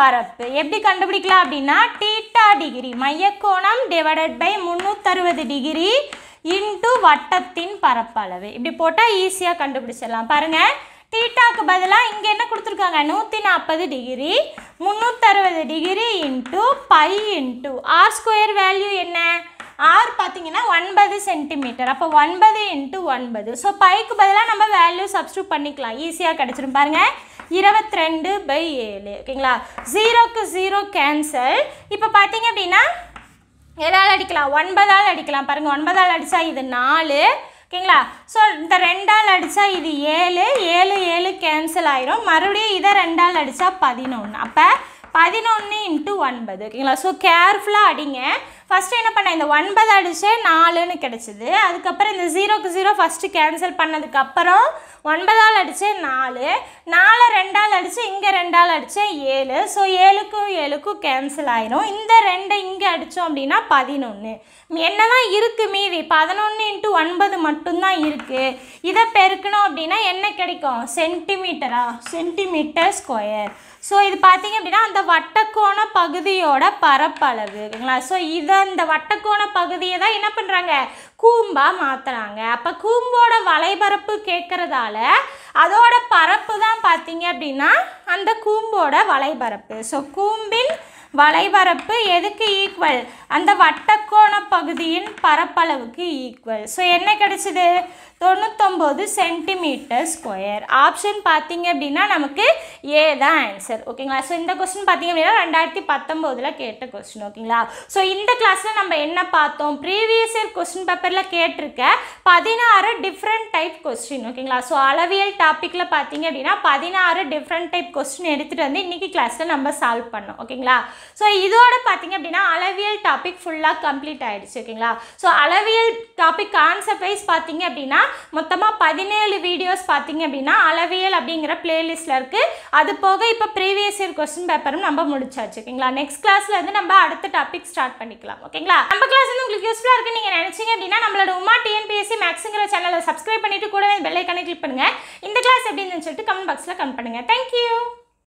பரப்பு எப்படி கண்டுபிடிக்கலாம் அப்படின்னா டீட்டா டிகிரி மையக்கோணம் டிவைடட் பை முந்நூற்றறுபது டிகிரி இன்ட்டு வட்டத்தின் பரப்பளவு இப்படி போட்டால் ஈஸியாக கண்டுபிடிச்சிடலாம் பாருங்கள் தீட்டாக்கு பதிலாக இங்கே என்ன கொடுத்துருக்காங்க நூற்றி நாற்பது டிகிரி முந்நூற்றறுபது degree into pi into r square value என்ன ஆர் பார்த்தீங்கன்னா ஒன்பது சென்டிமீட்டர் அப்போ ஒன்பது இன்ட்டு ஒன்பது ஸோ பைக்கு பதிலாக நம்ம வேல்யூ சப்ஸ்டியூட் பண்ணிக்கலாம் ஈஸியாக கிடச்சிரும் பாருங்கள் இருபத்தி ரெண்டு பை ஏழு ஓகேங்களா ஜீரோக்கு ஜீரோ கேன்சல் இப்போ பார்த்தீங்க அப்படின்னா எதால் அடிக்கலாம் ஒன்பதால் அடிக்கலாம் பாருங்கள் ஒன்பதால் அடித்தா இது நாலு ஓகேங்களா ஸோ இந்த ரெண்டால் அடித்தா இது ஏழு ஏழு ஏழு கேன்சல் ஆயிரும் மறுபடியும் இதை ரெண்டால் அடித்தா பதினொன்று அப்போ பதினொன்று இன்ட்டு ஒன்பது ஓகேங்களா ஸோ கேர்ஃபுல்லாக அடிங்க ஃபஸ்ட்டு என்ன பண்ணேன் இந்த ஒன்பது அடித்து நாலுன்னு கிடச்சிது அதுக்கப்புறம் இந்த ஜீரோக்கு ஜீரோ ஃபஸ்ட்டு கேன்சல் பண்ணதுக்கப்புறம் ஒன்பதால் அடித்தேன் நாலு நாலு ரெண்டால் அடித்து இங்கே ரெண்டால் அடித்தேன் ஏழு ஸோ ஏழுக்கும் ஏழுக்கும் கேன்சல் ஆயிரும் இந்த ரெண்டை இங்கே அடித்தோம் அப்படின்னா பதினொன்று என்ன தான் இருக்குது மீதி பதினொன்று இன்ட்டு ஒன்பது மட்டும்தான் இருக்குது இதை பெருக்கணும் அப்படின்னா என்ன கிடைக்கும் சென்டிமீட்டரா சென்டிமீட்டர் ஸ்கொயர் ஸோ இது பார்த்திங்க அப்படின்னா அந்த வட்டக்கோண பகுதியோட பரப்பளவு இல்லைங்களா ஸோ இதை இந்த வட்டக்கோண பகுதியை தான் என்ன பண்ணுறாங்க கூம்பாக மாற்றுறாங்க அப்போ கூம்போட வலைபரப்பு கேட்குறதால அதோட பரப்பு தான் பார்த்திங்க அப்படின்னா அந்த கூம்போட வலைபரப்பு ஸோ கூம்பின் வலைபரப்பு எதுக்கு ஈக்குவல் அந்த வட்டக்கோண பகுதியின் பரப்பளவுக்கு ஈக்குவல் ஸோ என்ன கிடைச்சிது தொண்ணூத்தொம்பது சென்டிமீட்டர் ஸ்கொயர் ஆப்ஷன் பார்த்தீங்க அப்படின்னா நமக்கு ஏ தான் ஆன்சர் ஓகேங்களா ஸோ இந்த கொஸ்டின் பார்த்தீங்க அப்படின்னா ரெண்டாயிரத்தி பத்தொம்போதில் கேட்ட கொஸ்டின் ஓகேங்களா ஸோ இந்த கிளாஸில் நம்ம என்ன பார்த்தோம் ப்ரீவியஸ் இயர் கொஸ்டின் பேப்பரில் கேட்டிருக்க பதினாறு டிஃப்ரெண்ட் டைப் கொஸ்டின் ஓகேங்களா ஸோ அளவியல் டாப்பிக்கில் பார்த்தீங்க அப்படின்னா பதினாறு டிஃப்ரெண்ட் டைப் கொஸ்டின் எடுத்துகிட்டு வந்து இன்றைக்கி கிளாஸில் நம்ம சால்வ் பண்ணோம் ஓகேங்களா ஸோ இதோட பார்த்தீங்க அப்படின்னா அளவியல் டாபிக் ஃபுல்லாக கம்ப்ளீட் ஆகிடுச்சு ஓகேங்களா ஸோ அளவியல் டாபிக் கான்செப்ட் வைஸ் பார்த்தீங்க அப்படின்னா மொத்தமாக பதினேழு வீடியோஸ் பார்த்தீங்க அப்படின்னா அளவியல் அப்படிங்கிற பிளேலிஸ்ட்டில் இருக்குது அது போக இப்போ ப்ரீவியஸ் இயர் கொஸ்டின் பேப்பரும் நம்ம முடிச்சாச்சு ஓகேங்களா நெக்ஸ்ட் கிளாஸில் வந்து நம்ம அடுத்த டாபிக் ஸ்டார்ட் பண்ணிக்கலாம் ஓகேங்களா நம்ம கிளாஸ் வந்து உங்களுக்கு யூஸ்ஃபுல்லாக இருக்குன்னு நீங்கள் நினச்சிங்க அப்படின்னா நம்மளோட உமா டிஎன்பிஎஸ்சி மேக்ஸுங்கிற சேனலை சப்ஸ்கிரைப் பண்ணிட்டு கூடவே பெல்லைக்கானே கிளிக் பண்ணுங்கள் இந்த கிளாஸ் எப்படின்னு சொல்லிட்டு கமெண்ட் பாக்ஸில் கமெண்ட் பண்ணுங்கள் தேங்க்யூ